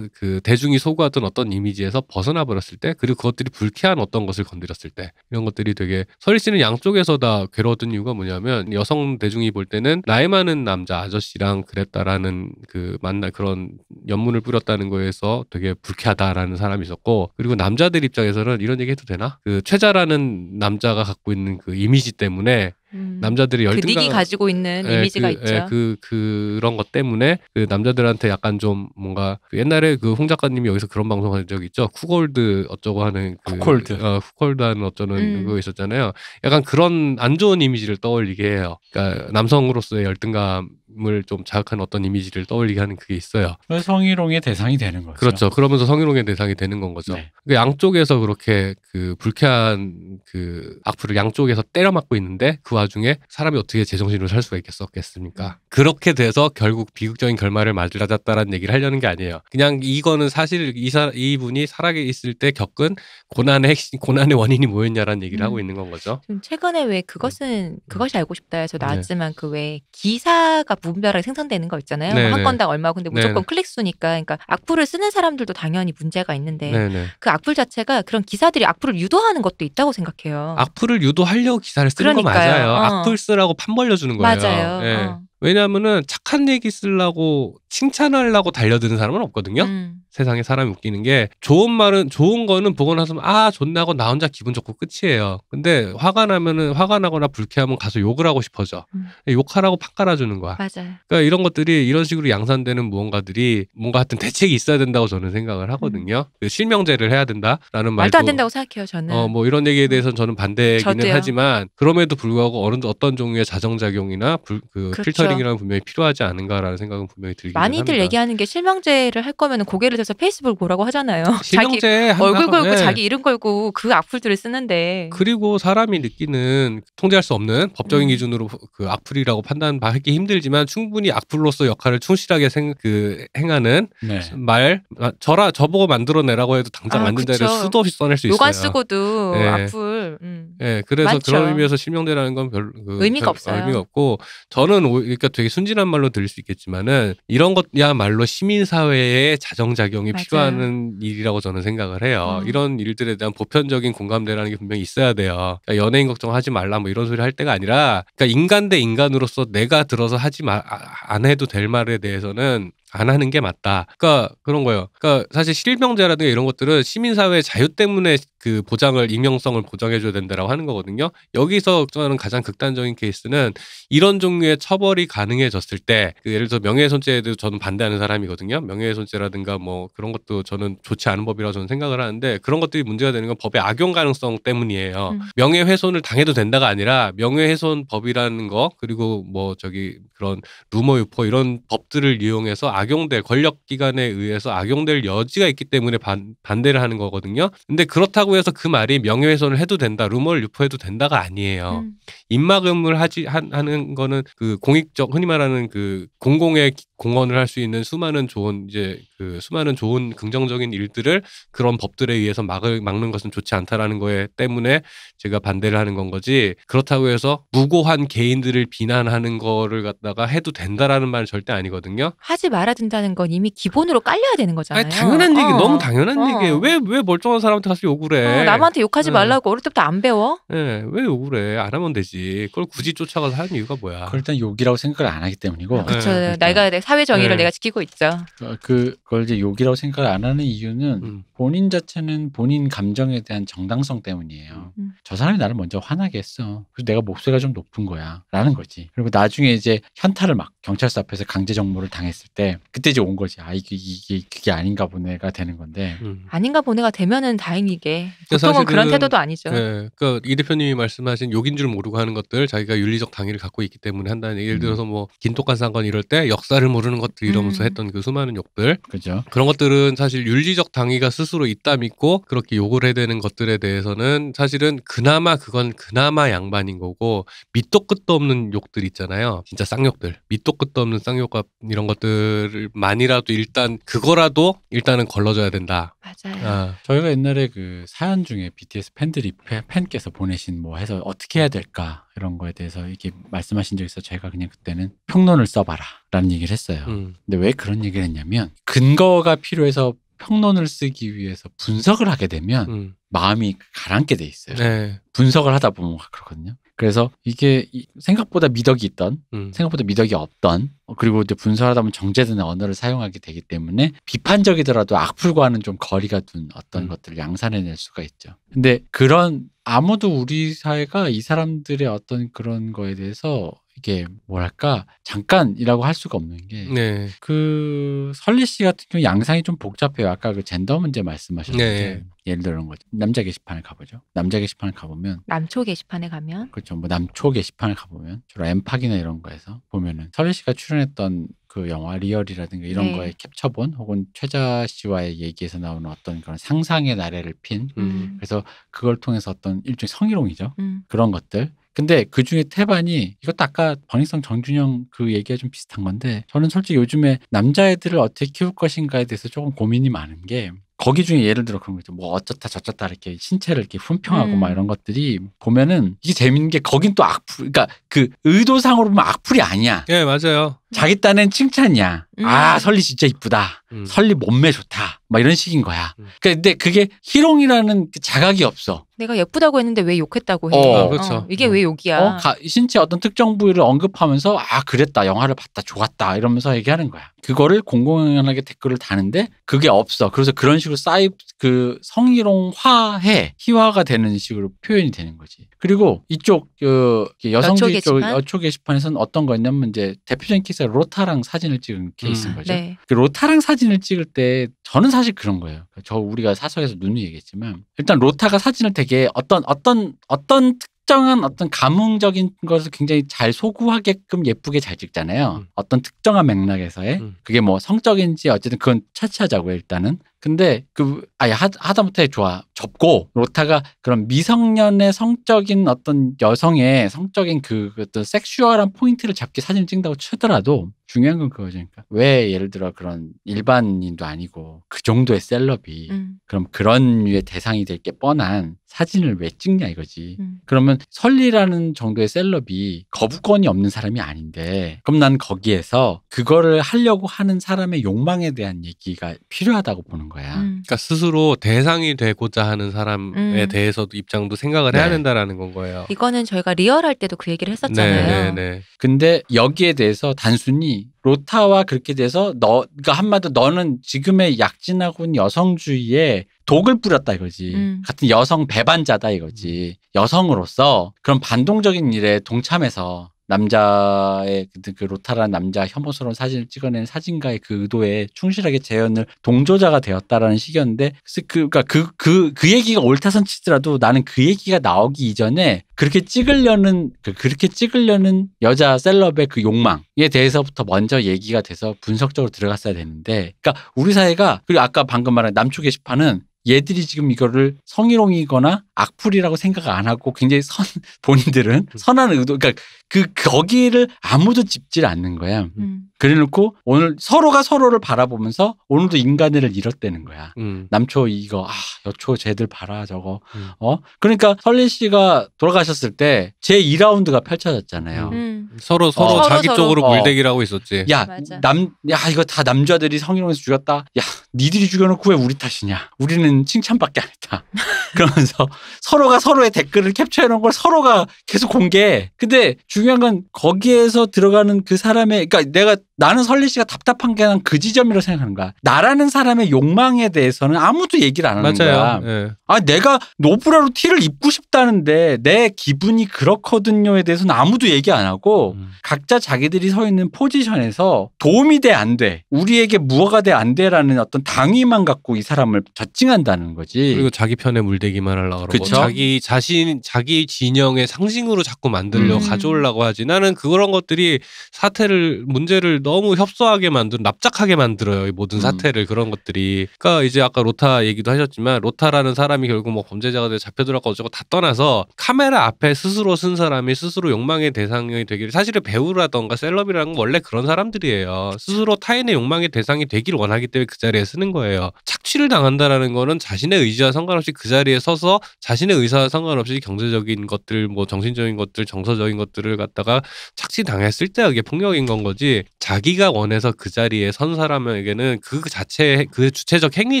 그 대중이 소구하던 어떤 이미지에서 벗어나 버렸을 때 그리고 그것들이 불쾌한 어떤 것을 건드렸을 때 이런 것들이 되게 서리 씨는 양쪽에서 다 괴로웠던 이유가 뭐냐면 여성 대중이 볼 때는 나이 많은 남자 아저씨랑 그랬다라는 그 만나 그런 연문을 뿌렸다는 거에서 되게 불쾌하다라는 사람이 있었고 그리고 남자들 입장에서는 이런 얘기 해도 되나 그 최자라는 남자가 갖고 있는 그 이미지 때문에 음. 남자들이 열등감 그 닉이 가지고 있는 예, 이미지가 그, 예, 있죠. 예, 그 그런 것 때문에 그 남자들한테 약간 좀 뭔가 그 옛날에 그홍 작가님이 여기서 그런 방송 한적 있죠. 쿠골드 어쩌고 하는 그, 쿠콜드 어, 쿠콜드 하는 어쩌는 음. 그거 있었잖아요. 약간 그런 안 좋은 이미지를 떠올리게 해요. 그러니까 남성으로서의 열등감 을좀 자극한 어떤 이미지를 떠올리게 하는 그게 있어요. 성희롱의 대상이 되는 거죠. 그렇죠. 그러면서 성희롱의 대상이 되는 건 거죠. 네. 그 양쪽에서 그렇게 그 불쾌한 그 악플을 양쪽에서 때려 맞고 있는데 그와 와중에 사람이 어떻게 제정신으로 살 수가 있겠었겠습니까? 음. 그렇게 돼서 결국 비극적인 결말을 맞이하았다라는 얘기를 하려는 게 아니에요. 그냥 이거는 사실 이 사, 이분이 살아있을 계때 겪은 고난의 핵심, 고난의 원인이 뭐였냐라는 얘기를 음. 하고 있는 건 거죠. 최근에 왜 음. 그것은 음. 그것이 알고 싶다 해서 네. 나왔지만 네. 그 그왜 기사가 무분별하게 생성되는 거 있잖아요. 뭐한 네, 네. 건당 얼마 근데 무조건 네 클릭 수니까 그러니까 악플을 쓰는 사람들도 당연히 문제가 있는데 네그 악플 자체가 그런 기사들이 악플을 유도하는 것도 있다고 생각해요. 악플을 유도하려고 기사를 쓰는 그러니까요. 거 맞아요. 거예요. 어. 악플 쓰라고 판 벌려주는 거예요. 맞아요. 네. 어. 왜냐하면은 착한 얘기 쓰려고 칭찬하려고 달려드는 사람은 없거든요. 음. 세상에 사람이 웃기는 게 좋은 말은 좋은 거는 보고 나서 아 좋나고 나 혼자 기분 좋고 끝이에요. 근데 화가 나면은 화가 나거나 불쾌하면 가서 욕을 하고 싶어져. 음. 욕하라고 팍 깔아주는 거야. 맞아요. 그러니까 이런 것들이 이런 식으로 양산되는 무언가들이 뭔가 하여튼 대책이 있어야 된다고 저는 생각을 하거든요. 음. 그 실명제를 해야 된다라는 말도, 안 된다고 생각해요 저는. 어뭐 이런 얘기에 음. 대해서는 저는 반대기는 저도요. 하지만 그럼에도 불구하고 어느 어떤 종류의 자정작용이나 불, 그 그렇죠. 필터링이라는 분명히 필요하지 않은가라는 생각은 분명히 들긴 많이들 얘기하는 게 실명제를 할 거면 은 고개를 검색해서 페이스북 보라고 하잖아요. 자기 얼굴 걸고 네. 자기 이름 걸고 그 악플들을 쓰는데. 그리고 사람이 느끼는 통제할 수 없는 법적인 음. 기준으로 그 악플이라고 판단하기 힘들지만 충분히 악플로서 역할을 충실하게 생, 그 행하는 네. 말 저라 저보고 만들어내라고 해도 당장 아, 만든다를 수도 없이 써낼 수 요관 있어요. 요관 쓰고도 네. 악플. 음. 네, 그래서 맞죠. 그런 의미에서 실명대라는 건 별, 그, 의미가 별, 없어요. 의미가 없고 저는 그러니까 되게 순진한 말로 들릴 수 있겠지만은 이런 것야말로 시민사회의 자정작 작용이 맞아요. 필요하는 일이라고 저는 생각을 해요. 음. 이런 일들에 대한 보편적인 공감대라는 게 분명히 있어야 돼요. 그러니까 연예인 걱정하지 말라 뭐 이런 소리 할 때가 아니라 그러니까 인간 대 인간으로서 내가 들어서 하지 마, 아, 아, 안 해도 될 말에 대해서는 안 하는 게 맞다. 그러니까 그런 거예요. 그러니까 사실 실명제라든가 이런 것들은 시민사회 자유 때문에 그 보장을 익명성을 보장해줘야 된다라고 하는 거거든요. 여기서 저는 가장 극단적인 케이스는 이런 종류의 처벌이 가능해졌을 때그 예를 들어 명예훼손죄에도 저는 반대하는 사람이거든요. 명예훼손죄라든가 뭐 그런 것도 저는 좋지 않은 법이라 고 저는 생각을 하는데 그런 것들이 문제가 되는 건 법의 악용 가능성 때문이에요. 음. 명예훼손을 당해도 된다가 아니라 명예훼손 법이라는 거 그리고 뭐 저기 그런 루머 유포 이런 법들을 이용해서 악용될 권력 기관에 의해서 악용될 여지가 있기 때문에 반, 반대를 하는 거거든요. 근데 그렇다고 해서 그 말이 명예훼손을 해도 된다, 루머를 유포해도 된다가 아니에요. 음. 입막음을 하지 하, 는 거는 그 공익적 흔히 말하는 그 공공의 공헌을 할 수 있는 수많은 좋은 이제 그 수많은 좋은 긍정적인 일들을 그런 법들에 의해서 막을 막는 것은 좋지 않다라는 거에 때문에 제가 반대를 하는 건 거지 그렇다고 해서 무고한 개인들을 비난하는 거를 갖다가 해도 된다라는 말은 절대 아니거든요. 하지 말아 알아준다는 건 이미 기본으로 깔려야 되는 거잖아요. 아니, 당연한 얘기, 어. 너무 어. 당연한 어. 얘기예요. 왜, 왜 멀쩡한 사람한테 가서 욕을 해? 어, 남한테 욕하지 네. 말라고 어릴 때부터 안 배워? 네, 왜 욕을 해? 안 하면 되지. 그걸 굳이 쫓아가서 하는 이유가 뭐야? 그걸 일단 욕이라고 생각을 안 하기 때문이고. 그렇죠. 네. 그러니까. 내가 사회 정의를 네. 내가 지키고 있죠. 어, 그, 그걸 이제 욕이라고 생각을 안 하는 이유는 음. 본인 자체는 본인 감정에 대한 정당성 때문이에요. 음. 음. 저 사람이 나를 먼저 화나게 했어. 그래서 내가 목소리가 좀 높은 거야. 라는 거지. 그리고 나중에 이제 현타를 막 경찰서 앞에서 강제 정모를 당했을 때 그때 이제 온 거지. 아 이게 이게 그게 아닌가 보네가 되는 건데. 음. 아닌가 보네가 되면은 다행이게. 그러니까 보통은 그런 그 태도도 아니죠. 네, 그러니까 이 대표님이 말씀하신 욕인 줄 모르고 하는 것들 자기가 윤리적 당위를 갖고 있기 때문에 한다는 예를 음. 들어서 뭐 긴톡한 사건 이럴 때 역사를 모르는 것들 이러면서 음. 했던 그 수많은 욕들. 그죠. 그런 것들은 사실 윤리적 당위가 스스로 있다 믿고 그렇게 욕을 해야되는 것들에 대해서는 사실은 그나마 그건 그나마 양반인 거고 밑도 끝도 없는 욕들 있잖아요. 진짜 쌍욕들. 밑도 끝도 없는 쌍욕과 이런 것들 것들 만이라도 일단 그거라도 일단은 걸러줘야 된다. 맞아요. 아. 저희가 옛날에 그 사연 중에 BTS 팬들이 팬께서 보내신 뭐 해서 어떻게 해야 될까 이런 거에 대해서 이렇게 말씀하신 적 있어 제가 그냥 그때는 평론을 써봐라라는 얘기를 했어요. 음. 근데 왜 그런 얘기를 했냐면 근거가 필요해서 평론을 쓰기 위해서 분석을 하게 되면 음. 마음이 가라앉게 돼 있어요. 네. 분석을 하다 보면 그렇거든요. 그래서 이게 생각보다 미덕이 있던, 음. 생각보다 미덕이 없던, 어, 그리고 이제 분석하다 보면 정제된 언어를 사용하게 되기 때문에 비판적이더라도 악플과는 좀 거리가 둔 어떤 음. 것들을 양산해낼 수가 있죠. 근데 그런 아무도 우리 사회가 이 사람들의 어떤 그런 거에 대해서 이게 뭐랄까 잠깐이라고 할 수가 없는 게그 네. 그 설리 씨 같은 경우 양상이 좀 복잡해요. 아까 그 젠더 문제 말씀하셨는데 네. 예를 들어 이런 거죠. 남자 게시판을 가보죠. 남자 게시판을 가보면 남초 게시판에 가면 그렇죠. 뭐 남초 게시판을 가보면 주로 엠팍이나 이런 거에서 보면은 설리 씨가 출연했던 그 영화 리얼이라든가 이런 네. 거에 캡처본 혹은 최자 씨와의 얘기에서 나오는 어떤 그런 상상의 나래를 핀 음. 그래서 그걸 통해서 어떤 일종의 성희롱이죠 음. 그런 것들 근데 그 중에 태반이 이것도 아까 방위성 정준영 그 얘기가 좀 비슷한 건데 저는 솔직히 요즘에 남자애들을 어떻게 키울 것인가에 대해서 조금 고민이 많은 게 거기 중에 예를 들어 그런 거 있죠. 뭐 어쩌다 저쩌다 이렇게 신체를 이렇게 훈평하고 음. 막 이런 것들이 보면은 이게 재밌는 게 거긴 또 악플, 그러니까 그 의도상으로 보면 악플이 아니야. 예, 맞아요. 자기 딴엔 칭찬이야. 음. 아 설리 진짜 이쁘다. 음. 설리 몸매 좋다. 막 이런 식인 거야. 음. 그, 근데 그게 희롱이라는 그 자각이 없어. 내가 예쁘다고 했는데 왜 욕했다고 해? 어, 아, 어 그렇죠. 어, 이게 음. 왜 욕이야? 어, 가, 신체 어떤 특정 부위를 언급하면서 아 그랬다 영화를 봤다 좋았다 이러면서 얘기하는 거야. 그거를 공공연하게 댓글을 다는데 그게 없어. 그래서 그런 식으로 사이 그 성희롱화해 희화가 되는 식으로 표현이 되는 거지. 그리고 이쪽 그 여성주의 여초 쪽 여초 게시판에서는 어떤 거였냐면 이제 대표적인 키스 실 로타랑 사진을 찍은 케이스인 음. 거죠. 네. 그 로타랑 사진을 찍을 때 저는 사실 그런 거예요. 저 우리가 사석에서 눈누이 얘기했지만 일단 로타가 사진을 되게 어떤 어떤 어떤 특정한 어떤 감흥적인 것을 굉장히 잘 소구하게끔 예쁘게 잘 찍잖아요. 음. 어떤 특정한 맥락에서의 음. 그게 뭐 성적인지 어쨌든 그건 차치하자고요 일단은. 근데 그 아예 하다못해 좋아 접고 로타가 그런 미성년의 성적인 어떤 여성의 성적인 그 어떤 섹슈얼한 포인트를 잡기 사진 찍는다고 치더라도 중요한 건 그거니까 왜 예를 들어 그런 일반인도 아니고 그 정도의 셀럽이 음. 그럼 그런 류의 대상이 될 게 뻔한 사진을 왜 찍냐 이거지 음. 그러면 설리라는 정도의 셀럽이 거부권이 없는 사람이 아닌데 그럼 난 거기에서 그거를 하려고 하는 사람의 욕망에 대한 얘기가 필요하다고 보는 거야. 음. 그러니까 스스로 대상이 되고자 하는 사람에 음. 대해서도 입장도 생각을 네. 해야 된다라는 건 거예요. 이거는 저희가 리얼할 때도 그 얘기를 했었잖아요. 네, 네, 네, 근데 여기에 대해서 단순히 로타와 그렇게 돼서 너, 그러니까 한마디로 너는 지금의 약진하고 있는 여성주의에 독을 뿌렸다 이거지. 음. 같은 여성 배반자다 이거지. 음. 여성으로서 그런 반동적인 일에 동참해서 남자의 그, 그 로타라는 남자 혐오스러운 사진을 찍어낸 사진가의 그 의도에 충실하게 재현을 동조자가 되었다라는 시기였는데 그, 그러니까 그그그 그, 얘기가 옳다선 치더라도 나는 그 얘기가 나오기 이전에 그렇게 찍으려는 그렇게 찍으려는 여자 셀럽의 그 욕망에 대해서부터 먼저 얘기가 돼서 분석적으로 들어갔어야 되는데 그러니까 우리 사회가 그리고 아까 방금 말한 남초 게시판은 얘들이 지금 이거를 성희롱이거나 악플이라고 생각 안 하고 굉장히 선 본인들은 음. 선한 의도 그러니까 그 거기를 아무도 짚질 않는 거야. 음. 음. 그래놓고 오늘 서로가 서로를 바라보면서 오늘도 음. 인간을 잃었다는 거야. 음. 남초 이거 아 여초 쟤들 봐라 저거 음. 어 그러니까 설리 씨가 돌아가셨을 때 제 2라운드가 펼쳐졌잖아요. 어. 서로 서로 어. 자기 서로 쪽으로 어. 물대기라고 있었지. 야, 남, 야, 이거 다 남자들이 성희롱에서 죽였다. 야, 니들이 죽여놓고 왜 우리 탓이냐. 우리는 칭찬밖에 안 했다. 그러면서 서로가 서로의 댓글을 캡처해놓은 걸 서로가 계속 공개해. 근데 중요한 건 거기에서 들어가는 그 사람의, 그니까 내가 나는 설리 씨가 답답한 게 난 그 지점이라고 생각하는 거야. 나라는 사람의 욕망에 대해서는 아무도 얘기를 안 하는 맞아요. 거야. 네. 아, 내가 노브라로 티를 입고 싶다는데 내 기분이 그렇거든요에 대해서는 아무도 얘기 안 하고 음. 각자 자기들이 서 있는 포지션에서 도움이 돼 안 돼. 우리에게 무허가 돼 안 돼라는 어떤 당위만 갖고 이 사람을 저징한다는 거지. 그리고 자기 편에 물대기만 하려고 그러고 자기 자신 자기 진영의 상징으로 자꾸 만들려 음. 가져오려고 하지. 나는 그런 것들이 사태를 문제를 너무 협소하게 만든 납작하게 만들어요. 이 모든 음. 사태를 음. 그런 것들이. 그러니까 이제 아까 로타 얘기도 하셨지만 로타라는 사람이 결국 뭐 범죄자가 돼 잡혀 들었고 어쩌고 다 떠나서 카메라 앞에 스스로 쓴 사람이 스스로 욕망의 대상이 되기를 사실은 배우라던가 셀럽이라는 건 원래 그런 사람들이에요. 스스로 타인의 욕망의 대상이 되기를 원하기 때문에 그 자리에 쓰는 거예요. 착취를 당한다라는 거는 자신의 의지와 상관없이 그 자리에 서서 자신의 의사와 상관없이 경제적인 것들, 뭐 정신적인 것들, 정서적인 것들을 갖다가 착취 당했을 때 이게 폭력인 건 거지. 자기가 원해서 그 자리에 선 사람에게는 그 자체, 그 주체적 행위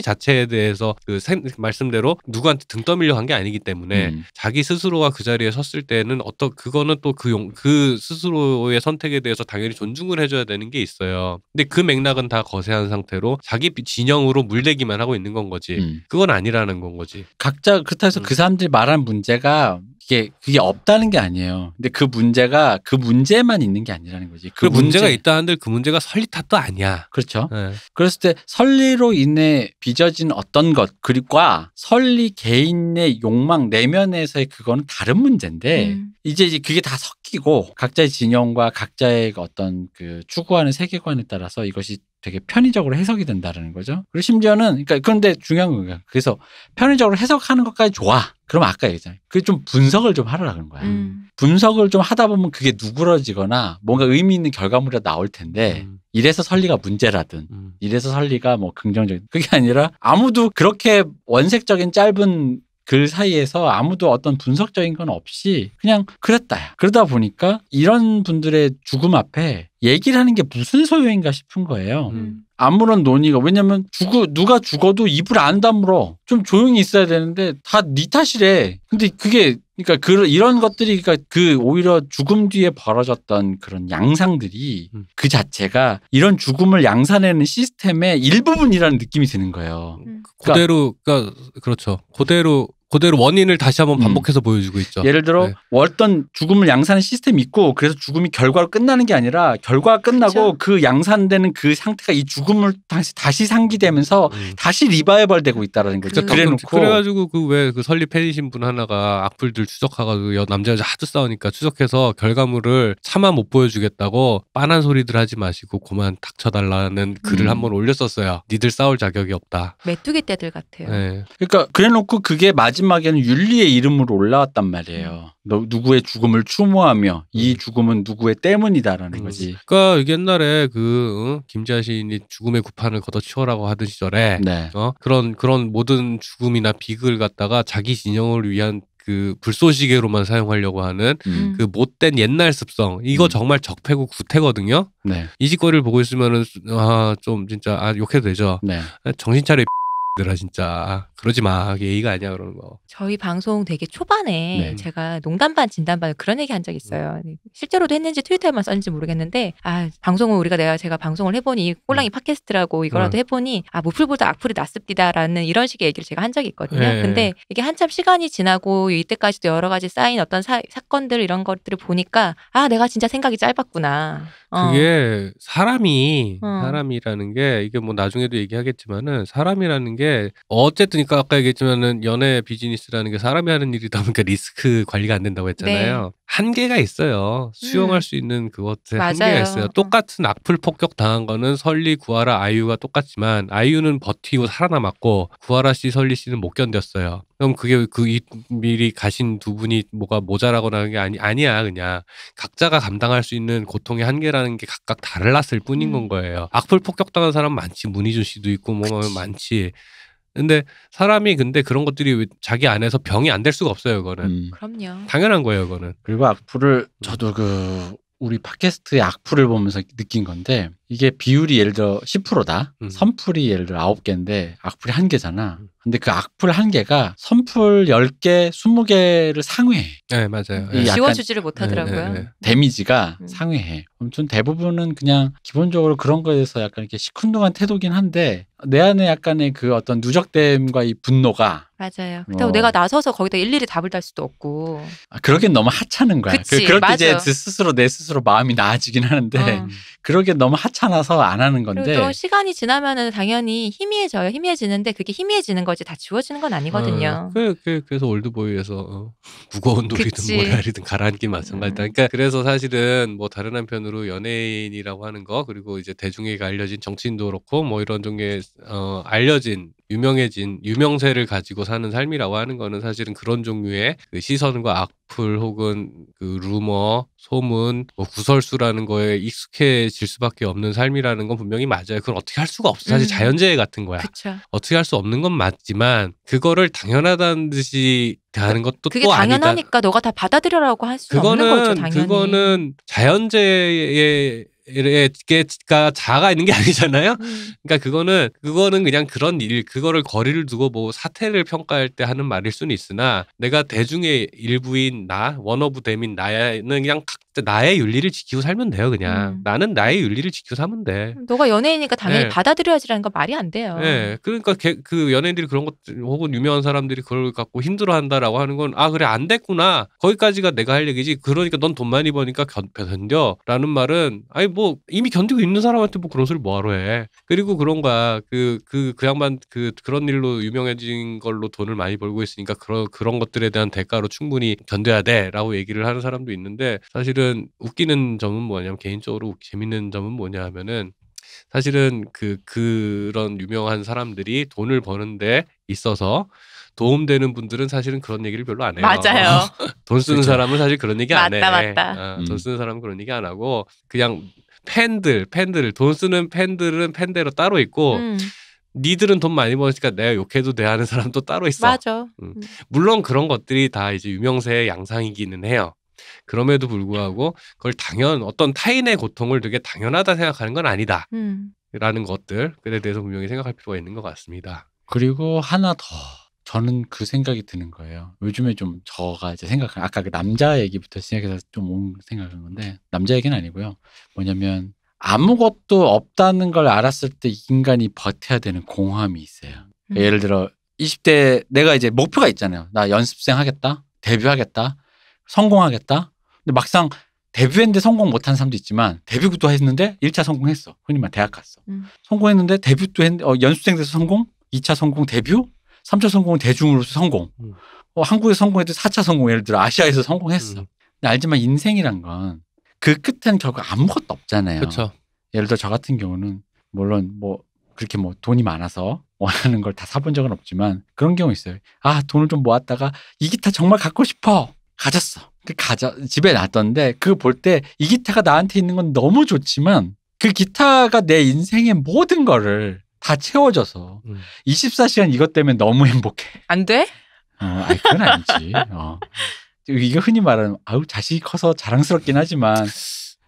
자체에 대해서 그 말씀대로 누구한테 등 떠밀려 간 게 아니기 때문에 음. 자기 스스로가 그 자리에 섰을 때는 어떤 그거는 또그그 그 스스로 스스로의 선택에 대해서 당연히 존중을 해줘야 되는 게 있어요. 근데 그 맥락은 다 거세한 상태로 자기 진영으로 물대기만 하고 있는 건 거지. 음. 그건 아니라는 건 거지. 각자 그렇다 해서 음. 그 사람들이 말한 문제가 이게 그게 없다는 게 아니에요. 근데 그 문제가 그 문제만 있는 게 아니라는 거지. 그, 그 문제. 가 있다 한들 그 문제가 설리 탓도 아니야. 그렇죠. 네. 그랬을 때 설리로 인해 빚어진 어떤 것 그리고 설리 개인의 욕망 내면에서의 그거는 다른 문제인데 음. 이제 이제 그게 다 섞. 여 튀고 각자의 진영과 각자의 어떤 그 추구하는 세계관에 따라서 이것이 되게 편의적으로 해석이 된다라는 거죠. 그리고 심지어는 그러니까 그런데 중요한 건예요 그래서 편의적으로 해석하는 것까지 좋아. 그럼 아까 얘기했잖아요. 그게 좀 분석을 좀하라 그런 거야. 음. 분석을 좀 하다 보면 그게 누그러지거나 뭔가 의미 있는 결과물이 나올 텐데 음. 이래서 설리가 문제라든 음. 이래서 설리가 뭐 긍정적인 그게 아니라 아무도 그렇게 원색적인 짧은 글 사이에서 아무도 어떤 분석적인 건 없이 그냥 그랬다 그러다 보니까 이런 분들의 죽음 앞에 얘기를 하는 게 무슨 소용인가 싶은 거예요. 음. 아무런 논의가 왜냐면 죽어 누가 죽어도 입을 안 다물어 좀 조용히 있어야 되는데 다 네 탓이래. 근데 그게 그러니까 그 이런 것들이 그러니까 그 오히려 죽음 뒤에 벌어졌던 그런 양상들이 음. 그 자체가 이런 죽음을 양산해내는 시스템의 일부분이라는 느낌이 드는 거예요. 음. 그러니까 그대로 그러니까 그렇죠. 그대로 그대로 원인을 다시 한번 음. 반복해서 음. 보여주고 있죠. 예를 들어 네. 어떤 죽음을 양산하는 시스템이 있고 그래서 죽음이 결과로 끝나는 게 아니라 결과가 끝나고 그렇그 양산되는 그 상태가 이 죽음을 다시 다시 상기되면서 음. 다시 리바이벌되고 있다라는 거죠. 그, 그렇죠. 래놓고 그래가지고 그 왜 그 설립 팬이신 분 하나가 악플들 추적하가지고 그 남자 여자 하도 싸우니까 추적해서 결과물을 차마 못 보여주겠다고 빤한 소리들 하지 마시고 그만 닥쳐달라는 글을 음. 한번 올렸었어요. 니들 싸울 자격이 없다. 메뚜기 떼들 같아요. 네. 그러니까 그래놓고 그게 맞지 마지막에는 윤리의 이름으로 올라왔단 말이에요. 음. 너 누구의 죽음을 추모하며 이 음. 죽음은 누구의 때문이다라는 거지. 그러니까 옛날에 그 어? 김자신이 죽음의 구판을 걷어치워라고 하던 시절에 네. 어? 그런 그런 모든 죽음이나 비극을 갖다가 자기 진영을 위한 그 불쏘시개로만 사용하려고 하는 음. 그 못된 옛날 습성 이거 음. 정말 적폐고 구태거든요. 네. 이 짓거리를 보고 있으면은 아좀 진짜 아 욕해도 되죠. 네. 아, 정신 차려 들아 진짜 그러지 마. 예의가 아니야 그러는 거. 저희 방송 되게 초반에 네. 제가 농담반 진담반 그런 얘기 한 적 있어요. 음. 실제로도 했는지 트위터에만 썼는지 모르겠는데 아 방송을 우리가 내가 제가 방송을 해보니 꼴랑이 음. 팟캐스트라고 이거라도 음. 해보니 아 무풀보다 뭐 악플이 낫습니다라는 이런 식의 얘기를 제가 한 적이 있거든요. 네. 근데 이게 한참 시간이 지나고 이때까지도 여러 가지 쌓인 어떤 사, 건들 이런 것들을 보니까 아 내가 진짜 생각이 짧았구나. 어. 그게 사람이 어. 사람이라는 게 이게 뭐 나중에도 얘기하겠지만은 사람이라는 게 어쨌든 아까 아까 얘기했지만은 연애 비즈니스라는 게 사람이 하는 일이다 보니까 리스크 관리가 안 된다고 했잖아요. 네. 한계가 있어요. 수용할 음. 수 있는 그것에 한계가 있어요. 음. 똑같은 악플 폭격 당한 거는 설리 구하라 아이유가 똑같지만 아이유는 버티고 살아남았고 구하라 씨 설리 씨는 못 견뎠어요. 그럼 그게 그 이, 미리 가신 두 분이 뭐가 모자라거나 하는 게 아니 아니야 그냥 각자가 감당할 수 있는 고통의 한계라는 게 각각 달랐을 뿐인 음. 건 거예요. 악플 폭격 당한 사람 많지 문희준 씨도 있고 뭐 그치. 많지. 근데 사람이 근데 그런 것들이 자기 안에서 병이 안 될 수가 없어요, 이거는. 음. 그럼요. 당연한 거예요, 이거는. 그리고 악플을 저도 그 우리 팟캐스트의 악플을 보면서 느낀 건데 이게 비율이 예를 들어 10%다. 음. 선플이 예를 들어 아홉 개인데 악플이 한개잖아 음. 근데 그 악플 한개가선플열개 스무 개를 상회해. 네, 맞아요. 예. 네. 지워주지를 네, 네, 못하더라고요. 네, 네, 데미지가 음. 상회해. 아무튼 대부분은 그냥 기본적으로 그런 거에 대해서 약간 이렇게 시큰둥한 태도긴 한데 내 안에 약간의 그 어떤 누적됨과 이 분노가 맞아요. 어. 그렇다고 어. 내가 나서서 거기다 일일이 답을 달 수도 없고. 아, 그러긴 너무 하찮은 거야. 그치, 그, 그럴 때 이제 스스로 내 스스로 마음이 나아지긴 하는데 어. 그러게 너무 하찮아서 안 하는 건데. 또 시간이 지나면은 당연히 희미해져요. 희미해지는데 그게 희미해지는 거지 다 지워지는 건 아니거든요. 어, 그, 그, 그래서 올드보이에서 어, 무거운 돌이든 모래알이든 가라앉기 마찬가지다. 음. 그러니까 그래서 사실은 뭐 다른 한편으로 연예인이라고 하는 거 그리고 이제 대중에게 알려진 정치인도 그렇고 뭐 이런 종류의 어, 알려진 유명해진 유명세를 가지고 사는 삶이라고 하는 거는 사실은 그런 종류의 그 시선과 악플 혹은 그 루머, 소문, 뭐 구설수라는 거에 익숙해질 수밖에 없는 삶이라는 건 분명히 맞아요. 그건 어떻게 할 수가 없어. 사실 음. 자연재해 같은 거야. 그쵸. 어떻게 할 수 없는 건 맞지만 그거를 당연하다는 듯이 대하는 것도 그게 또 당연하니까 아니다. 너가 다 받아들여라고 할수 없는 거죠. 당연히. 그거는 자연재해의 이렇게가 자가 있는 게 아니잖아요. 음. 그러니까 그거는 그거는 그냥 그런 일 그거를 거리를 두고 뭐 사태를 평가할 때 하는 말일 수는 있으나 내가 대중의 일부인 나 원어브 데민 나는 그냥 나의 윤리를 지키고 살면 돼요 그냥 음. 나는 나의 윤리를 지키고 사면 돼 너가 연예인이니까 당연히 네. 받아들여야지라는 건 말이 안 돼요 네 그러니까 개, 그 연예인들이 그런 것 혹은 유명한 사람들이 그걸 갖고 힘들어한다라고 하는 건 아 그래 안 됐구나 거기까지가 내가 할 얘기지 그러니까 넌 돈 많이 버니까 견, 견뎌라는 말은 아니 뭐 이미 견디고 있는 사람한테 뭐 그런 소리 뭐하러 해 그리고 그런가 그그그 그, 그 양반 그 그런 일로 유명해진 걸로 돈을 많이 벌고 있으니까 그런 그런 것들에 대한 대가로 충분히 견뎌야 돼라고 얘기를 하는 사람도 있는데 사실은 사실은 웃기는 점은 뭐냐면 개인적으로 재밌는 점은 뭐냐 하면은 사실은 그 그런 유명한 사람들이 돈을 버는데 있어서 도움되는 분들은 사실은 그런 얘기를 별로 안 해요. 맞아요. 돈 쓰는 사람은 사실 그런 얘기 안 해. 맞다 맞다. 어, 음. 돈 쓰는 사람은 그런 얘기 안 하고 그냥 팬들 팬들 돈 쓰는 팬들은 팬대로 따로 있고. 음. 니들은 돈 많이 버니까 내가 욕해도 돼 하는 사람도 따로 있어. 맞아. 음. 음. 물론 그런 것들이 다 이제 유명세의 양상이기는 해요. 그럼에도 불구하고 그걸 당연 어떤 타인의 고통을 되게 당연하다 생각하는 건 아니다. 음. 라는 것들 그에 대해서 분명히 생각할 필요가 있는 것 같습니다. 그리고 하나 더 저는 그 생각이 드는 거예요. 요즘에 좀 저가 이제 생각한 아까 그 남자 얘기부터 시작해서 좀 온 생각한 건데 남자 얘기는 아니고요. 뭐냐면 아무것도 없다는 걸 알았을 때 인간이 버텨야 되는 공허함이 있어요. 그 예를 들어 20대 내가 이제 목표가 있잖아요. 나 연습생 하겠다, 데뷔하겠다. 성공하겠다. 근데 막상 데뷔했는데 성공 못한 사람도 있지만 데뷔부터 했는데 1차 성공했어. 흔히 말 대학 갔어. 음. 성공했는데 데뷔도 했는데 어, 연수생 돼서 성공, 2차 성공 데뷔, 3차 성공은 대중으로서 성공. 음. 어, 한국에서 성공해도 4차 성공 예를 들어 아시아에서 성공했어. 음. 근데 알지만 인생이란 건 그 끝엔 결국 아무것도 없잖아요. 그쵸. 예를 들어 저 같은 경우는 물론 뭐 그렇게 뭐 돈이 많아서 원하는 걸 다 사본 적은 없지만 그런 경우 있어요. 아 돈을 좀 모았다가 이 기타 정말 갖고 싶어. 가졌어. 그 가져 집에 놨던데 그걸볼 때 이 기타가 나한테 있는 건 너무 좋지만 그 기타가 내 인생의 모든 거를 다 채워줘서 음. 24시간 이것 때문에 너무 행복해. 안 돼? 어, 아 그건 아니지. 어. 이거 흔히 말하는 아우 자식이 커서 자랑스럽긴 하지만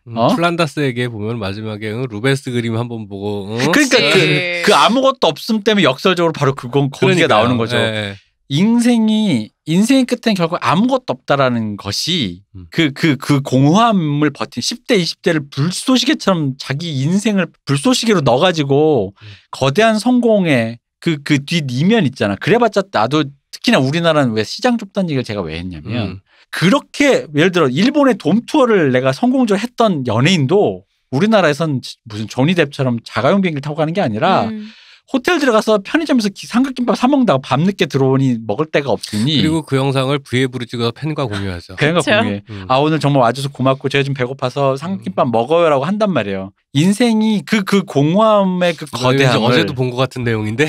음, 어? 플란다스에게 보면 마지막에 응, 루벤스 그림 한번 보고 응? 그러니까 예. 그, 그, 아무것도 없음 때문에 역설적으로 바로 그건 거기가 나오는 거죠. 예. 예. 인생이 인생의 끝엔 결국 아무것도 없다라는 것이 그그그 음. 그, 그, 그 공허함을 버틴 10대 20대를 불쏘시개처럼 자기 인생을 불쏘시개로 넣어 가지고 음. 거대한 성공의 그그 뒷이면 그 있잖아. 그래봤자 나도 특히나 우리나라는 왜 시장 좁다는 얘기를 제가 왜 했냐면 음. 그렇게 예를 들어 일본의 돔 투어를 내가 성공적으로 했던 연예인도 우리나라에선 무슨 조니 뎁처럼 자가용 비행기를 타고 가는 게 아니라 음. 호텔 들어가서 편의점에서 삼각김밥 사 먹다가 밤늦게 들어오니 먹을 데가 없으니 그리고 그 영상을 브이앱으로 찍어서 팬과 공유하죠. 팬과 공유해. 음. 아 오늘 정말 와줘서 고맙고 제가 좀 배고파서 삼각김밥 음. 먹어요라고 한단 말이에요. 인생이 그, 그 공허함의 그거대함 아, 어제도 본 것 같은 내용인데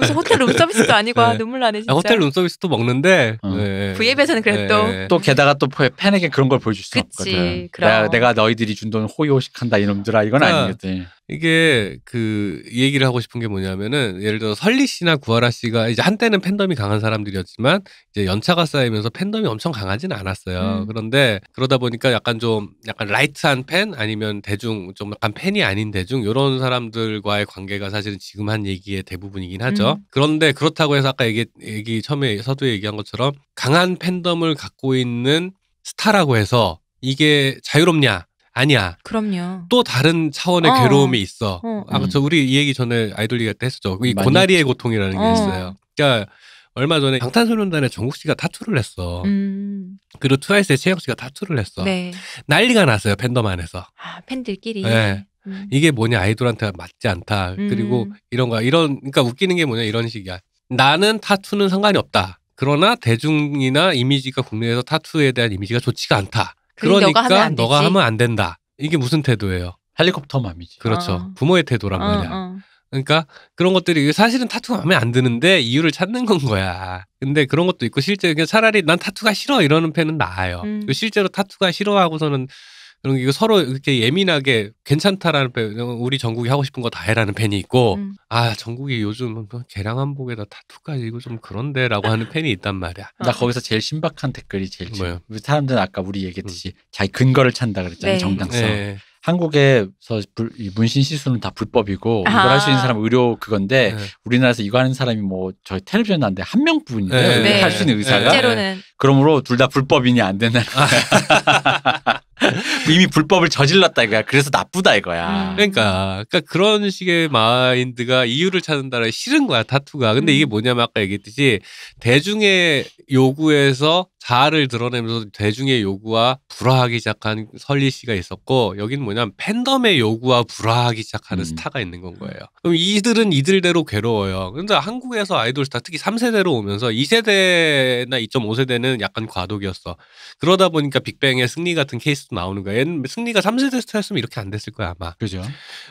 무슨 호텔 룸서비스도 아니고 네. 눈물 나네 진짜 아, 호텔 룸서비스도 먹는데 어. 네. V앱에서는 그래도 네. 또 게다가 또 팬에게 그런 걸 보여줄 수 없거든 내가, 내가 너희들이 준 돈 호의호식한다 이놈들아 이건 그 아니거든 이게 그 얘기를 하고 싶은 게 뭐냐면은 예를 들어 설리 씨나 구하라 씨가 이제 한때는 팬덤이 강한 사람들이었지만 이제 연차가 쌓이면서 팬덤이 엄청 강하진 않았어요 음. 그런데 그러다 보니까 약간 좀 약간 라이트한 팬 아니면 대중 좀 약간 정확 팬이 아닌데 중 이런 사람들과의 관계가 사실은 지금 한 얘기의 대부분이긴 하죠. 음. 그런데 그렇다고 해서 아까 얘기, 얘기 처음에 서두에 얘기한 것처럼 강한 팬덤을 갖고 있는 스타라고 해서 이게 자유롭냐? 아니야. 그럼요. 또 다른 차원의 어. 괴로움이 있어. 어. 어. 아까 저 우리 이 얘기 전에 아이돌 리가때 했었죠. 이 고나리의 고통이라는 게 어. 있어요. 그러니까 얼마 전에 방탄소년단의 정국 씨가 타투를 했어. 음. 그리고 트와이스의 채영 씨가 타투를 했어. 네. 난리가 났어요 팬덤 안에서. 아, 팬들끼리. 네. 음. 이게 뭐냐 아이돌한테 맞지 않다. 음. 그리고 이런 거야. 이런 그러니까 웃기는 게 뭐냐 이런 식이야. 나는 타투는 상관이 없다. 그러나 대중이나 이미지가 국내에서 타투에 대한 이미지가 좋지가 않다. 그러니까 너가 하면, 너가 하면 안, 된다. 이게 무슨 태도예요? 헬리콥터 맘이지. 그렇죠. 어. 부모의 태도란 어, 말이야. 어. 그러니까 그런 것들이 사실은 타투가 마음에 안 드는데 이유를 찾는 건 거야. 근데 그런 것도 있고 실제 그냥 차라리 난 타투가 싫어 이러는 팬은 나아요. 음. 실제로 타투가 싫어하고서는 그런 게 서로 이렇게 예민하게 괜찮다라는 팬, 어, 우리 전국이 하고 싶은 거 다 해라는 팬이 있고 음. 아 전국이 요즘 개량한복에다 뭐 타투까지 이거 좀 그런데라고 하는 팬이 있단 말이야. 아. 나 거기서 제일 신박한 댓글이 제일 뭐요? 사람들은 아까 우리 얘기했듯이 음. 자기 근거를 찬다 그랬잖아요 네. 정당성. 네. 한국에서 불, 문신 시술은 다 불법이고 아. 이걸 할 수 있는 사람 의료 그건데 네. 우리나라에서 이거 하는 사람이 뭐 저희 텔레비전 나는데 한 명뿐인데 네. 할수 있는 네. 의사가 네. 실제로는. 그러므로 둘 다 불법이니 안 된다. 아. 이미 불법을 저질렀다 이거야. 그래서 나쁘다 이거야. 음. 그러니까, 그러니까 그런 식의 마인드가 이유를 찾는다는 싫은 거야 타투가. 근데 음. 이게 뭐냐면 아까 얘기했듯이 대중의 요구에서 자아를 드러내면서 대중의 요구와 불화하기 시작한 설리 씨가 있었고 여기는 뭐냐면 팬덤의 요구와 불화하기 시작하는 음. 스타가 있는 건 거예요. 그럼 이들은 이들대로 괴로워요. 근데 그러니까 한국에서 아이돌 스타 특히 3세대로 오면서 2세대나 2.5세대는 약간 과도기였어. 그러다 보니까 빅뱅의 승리 같은 케이스 조금씩 나오는 거야. 옛, 승리가 3세대 스타였으면 이렇게 안 됐을 거야 아마. 그죠.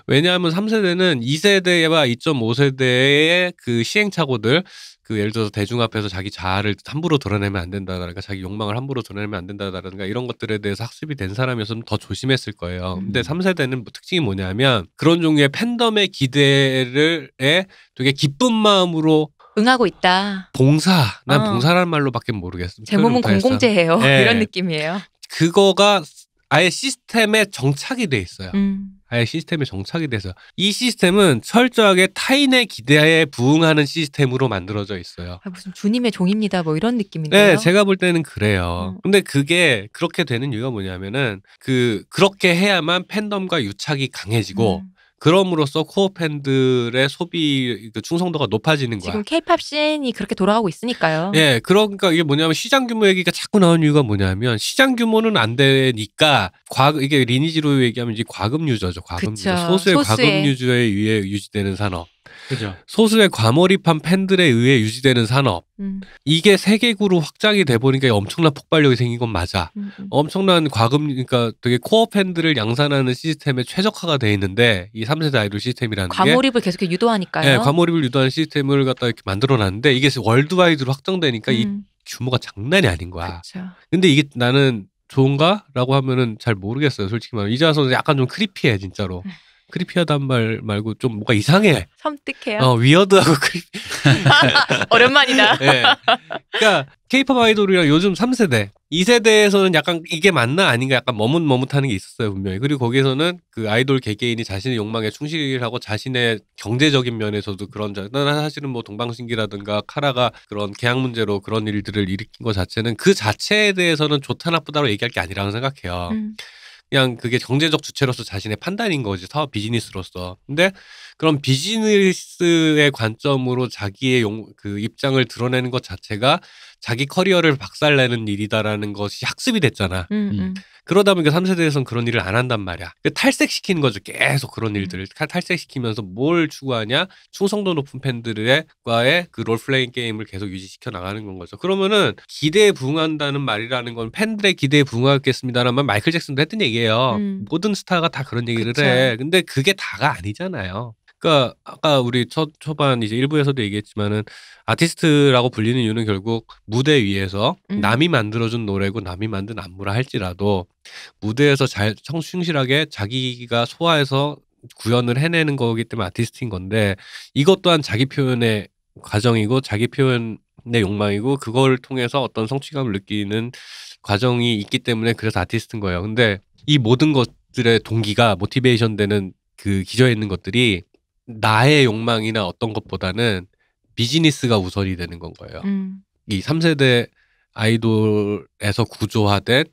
왜냐하면 3세대는 2세대와 2.5세대의 그 시행착오들 그 예를 들어서 대중 앞에서 자기 자아를 함부로 드러내면 안 된다라든가 자기 욕망을 함부로 드러내면 안 된다라든가 이런 것들에 대해서 학습이 된 사람이었으면 더 조심했을 거예요. 음. 근데 3세대는 뭐 특징이 뭐냐면 그런 종류의 팬덤의 기대를 에 되게 기쁜 마음으로 응하고 있다. 봉사. 난 어. 봉사라는 말로밖에 모르겠어. 제 몸은 공공재예요. 네. 이런 느낌이에요. 그거가 아예 시스템에 정착이 돼 있어요. 음. 아예 시스템에 정착이 돼서 이 시스템은 철저하게 타인의 기대에 부응하는 시스템으로 만들어져 있어요. 아, 무슨 주님의 종입니다 뭐 이런 느낌인데요. 네, 제가 볼 때는 그래요. 음. 근데 그게 그렇게 되는 이유가 뭐냐면은 그 그렇게 해야만 팬덤과 유착이 강해지고 음. 그럼으로써 코어 팬들의 소비 그 충성도가 높아지는 거야. 지금 케이팝 씬이 그렇게 돌아가고 있으니까요. 예, 그러니까 이게 뭐냐면 시장 규모 얘기가 자꾸 나오는 이유가 뭐냐면 시장 규모는 안 되니까 과 이게 리니지로 얘기하면 이제 과금 유저죠. 과금 유저. 소수의, 소수의 과금 유저에 의해 유지되는 산업. 그죠. 소수의 과몰입한 팬들에 의해 유지되는 산업. 음. 이게 세계구로 확장이 돼 보니까 엄청난 폭발력이 생긴 건 맞아. 음, 음. 엄청난 과금 그러니까 되게 코어 팬들을 양산하는 시스템에 최적화가 돼 있는데 이 3세대 아이돌 시스템이라는 과몰입을 계속 해 유도하니까요. 네, 과몰입을 유도하는 시스템을 갖다 이렇게 만들어 놨는데 이게 월드와이드로 확장되니까 이 음. 규모가 장난이 아닌 거야. 그쵸. 근데 이게 나는 좋은가라고 하면은 잘 모르겠어요. 솔직히 말하면 이자서 약간 좀 크리피해 진짜로. 음. 크리피하단 말 말고 좀뭔가 이상해. 섬뜩해요. 어 위어드하고 크리 피 오랜만이다. 네. 그러니까 케이팝 아이돌이랑 요즘 3세대, 2세대에서는 약간 이게 맞나 아닌가 약간 머뭇머뭇하는 게 있었어요 분명히. 그리고 거기에서는 그 아이돌 개개인이 자신의 욕망에 충실하고 자신의 경제적인 면에서도 그런 나 사실은 뭐 동방신기라든가 카라가 그런 계약 문제로 그런 일들을 일으킨 것 자체는 그 자체에 대해서는 좋다 나쁘다로 얘기할 게 아니라고 생각해요. 음. 그냥 그게 경제적 주체로서 자신의 판단인 거지 사업 비즈니스로서. 근데 그런 비즈니스의 관점으로 자기의 용, 그 입장을 드러내는 것 자체가 자기 커리어를 박살내는 일이다라는 것이 학습이 됐잖아. 음, 음. 음. 그러다 보니까 3세대에선 그런 일을 안 한단 말이야. 그 탈색시키는 거죠. 계속 그런 음. 일들을 탈색시키면서 뭘 추구하냐? 충성도 높은 팬들과의 그 롤플레잉 게임을 계속 유지시켜 나가는 건 거죠. 그러면은 기대에 부응한다는 말이라는 건 팬들의 기대에 부응하겠습니다라는 말 마이클 잭슨도 했던 얘기예요. 음. 모든 스타가 다 그런 얘기를 그쵸. 해. 근데 그게 다가 아니잖아요. 그러니까 아까 우리 첫 초반 이제 일부에서도 얘기했지만은 아티스트라고 불리는 이유는 결국 무대 위에서 음. 남이 만들어준 노래고 남이 만든 안무라 할지라도 무대에서 잘 충실하게 자기가 소화해서 구현을 해내는 거기 때문에 아티스트인 건데 이것 또한 자기 표현의 과정이고 자기 표현의 욕망이고 그걸 통해서 어떤 성취감을 느끼는 과정이 있기 때문에 그래서 아티스트인 거예요. 근데 이 모든 것들의 동기가 모티베이션 되는 그 기저에 있는 것들이 나의 욕망이나 어떤 것보다는 비즈니스가 우선이 되는 건 거예요. 음. 이 3세대 아이돌에서 구조화된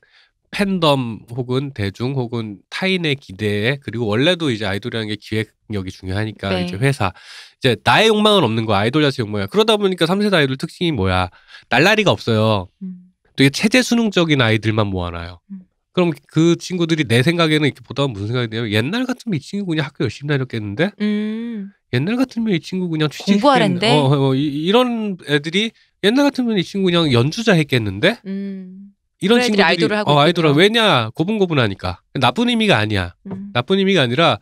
팬덤 혹은 대중 혹은 타인의 기대에 그리고 원래도 이제 아이돌이라는 게 기획력이 중요하니까 네. 이제 회사 이제 나의 욕망은 없는 거야 아이돌 자체 욕망이야 그러다 보니까 3세대 아이돌 특징이 뭐야 날라리가 없어요 음. 되게 체제 수능적인 아이들만 모아놔요 음. 그럼 그 친구들이 내 생각에는 이렇게 보다 무슨 생각이 돼요? 옛날 같으면 이 친구 그냥 학교 열심히 다녔겠는데 음. 옛날 같으면 이 친구 그냥 취직 공부하는데 어, 어, 어 이런 애들이 옛날 같으면 이 친구 그냥 연주자 했겠는데 음. 이런 친구들이 아이돌을 하고 어, 아이돌을 왜냐 고분고분하니까 나쁜 의미가 아니야 음. 나쁜 의미가 아니라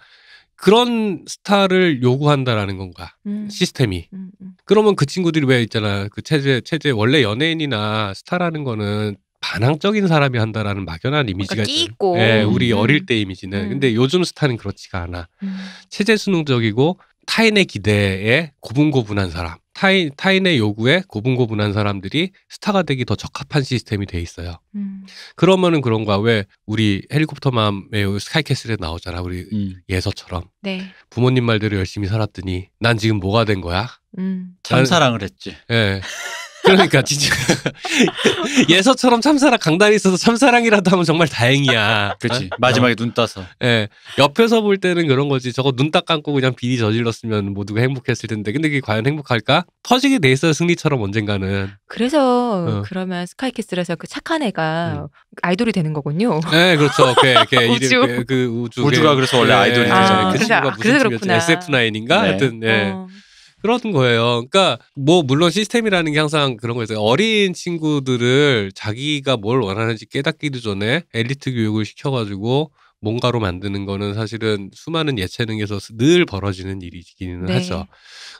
그런 스타를 요구한다라는 건가 음. 시스템이 음. 음. 그러면 그 친구들이 왜 있잖아 그 체제 체제 원래 연예인이나 스타라는 거는 반항적인 사람이 한다라는 막연한 어, 그러니까 이미지가 있고 예, 우리 음. 어릴 때 이미지는 음. 근데 요즘 스타는 그렇지가 않아 음. 체제 수능적이고 타인의 기대에 고분고분한 사람 타인 타인의 요구에 고분고분한 사람들이 스타가 되기 더 적합한 시스템이 돼 있어요 음. 그러면은 그런가 왜 우리 헬리콥터맘의 스카이캐슬에 나오잖아 우리 음. 예서처럼 네. 부모님 말대로 열심히 살았더니 난 지금 뭐가 된 거야 음. 참사랑을 했지 예 그러니까 진짜 예서처럼 참사랑 강단이 있어서 참사랑이라도 하면 정말 다행이야. 그렇지 어? 마지막에 어. 눈 떠서. 예. 네. 옆에서 볼 때는 그런 거지. 저거 눈 딱 감고 그냥 비리 저질렀으면 모두가 행복했을 텐데. 근데 그게 과연 행복할까? 터지게 돼있어 승리처럼 언젠가는. 그래서 어. 그러면 스카이캐슬에서 그 착한 애가 음. 아이돌이 되는 거군요. 네 그렇죠. 그, 그, 우주. 그, 그 우주. 우주가 그래서 원래 예, 아이돌이 되잖아요. 예, 아, 그 그래서 그렇구나. SF9인가? 네. 하여튼 예. 어. 그런 거예요. 그러니까 뭐 물론 시스템이라는 게 항상 그런 거있어요 어린 친구들을 자기가 뭘 원하는지 깨닫기도 전에 엘리트 교육을 시켜가지고 뭔가로 만드는 거는 사실은 수많은 예체능에서 늘 벌어지는 일이기는 네. 하죠.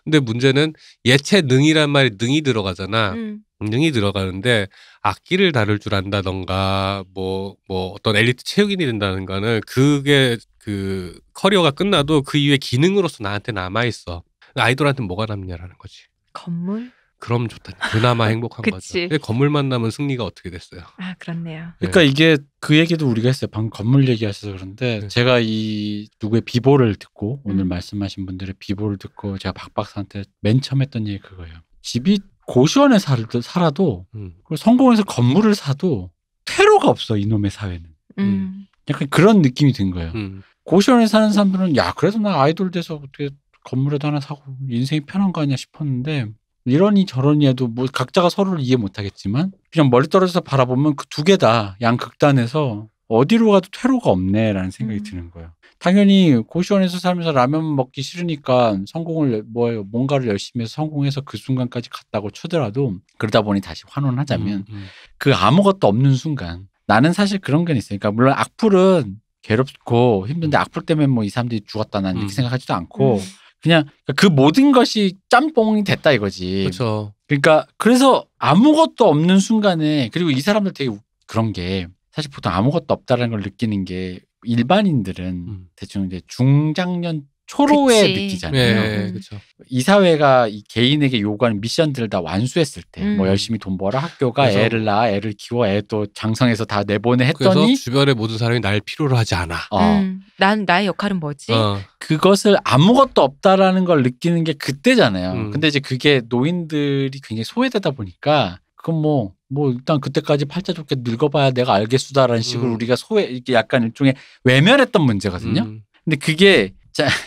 근데 문제는 예체능이란 말이 능이 들어가잖아. 음. 능이 들어가는데 악기를 다룰 줄 안다던가 뭐뭐 뭐 어떤 엘리트 체육인이 된다는거는 그게 그 커리어가 끝나도 그 이후에 기능으로서 나한테 남아 있어. 아이돌한테 뭐가 남냐라는 거지. 건물? 그럼 좋다. 그나마 행복한 거죠. 건물만 남은 승리가 어떻게 됐어요? 아 그렇네요. 그러니까 네. 이게 그 얘기도 우리가 했어요. 방금 건물 얘기하셔서 그런데 네. 제가 이 누구의 비보를 듣고 음. 오늘 말씀하신 분들의 비보를 듣고 제가 박 박사한테 맨 처음 했던 얘기 그거예요. 집이 고시원에 살아도 음. 성공해서 건물을 사도 퇴로가 없어 이놈의 사회는. 음. 음. 약간 그런 느낌이 든 거예요. 음. 고시원에 사는 사람들은 야 그래서 나 아이돌 돼서 어떻게 건물에도 하나 사고 인생이 편한 거 아니야 싶었는데 이러니 저러니 해도 뭐 각자가 서로를 이해 못하겠지만 그냥 멀리 떨어져서 바라보면 그 두개다 양극단에서 어디로 가도 퇴로가 없네라는 생각이 음. 드는 거예요. 당연히 고시원에서 살면서 라면 먹기 싫으니까 성공을 뭐 뭔가를 열심히 해서 성공해서 그 순간까지 갔다고 쳐더라도 그러다 보니 다시 환원하자면 음, 음. 그 아무것도 없는 순간 나는 사실 그런 게 있으니까 그러니까 물론 악플은 괴롭고 힘든데 음. 악플 때문에 뭐 이 사람들이 죽었다 난 이렇게 음. 생각하지도 않고 음. 그냥 그 모든 것이 짬뽕이 됐다 이거지. 그렇죠. 그러니까 그래서 아무것도 없는 순간에 그리고 이 사람들 되게 그런 게 사실 보통 아무것도 없다라는 걸 느끼는 게 일반인들은 음. 대충 이제 중장년 초로에 그치. 느끼잖아요. 네, 그렇죠. 이사회가 이 개인에게 요구하는 미션들을 다 완수했을 때, 뭐 음. 뭐 열심히 돈 벌어, 학교가 그래서, 애를 낳아, 애를 키워, 애 또 장성해서 다 내보내 했더니 주변의 모든 사람이 날 필요로 하지 않아. 어. 음. 난 나의 역할은 뭐지? 어. 그것을 아무것도 없다라는 걸 느끼는 게 그때잖아요. 음. 근데 이제 그게 노인들이 굉장히 소외되다 보니까 그건 뭐뭐 뭐 일단 그때까지 팔자 좋게 늙어봐야 내가 알겠수다라는 식으로 음. 우리가 소외 이렇게 약간 일종의 외면했던 문제거든요. 음. 근데 그게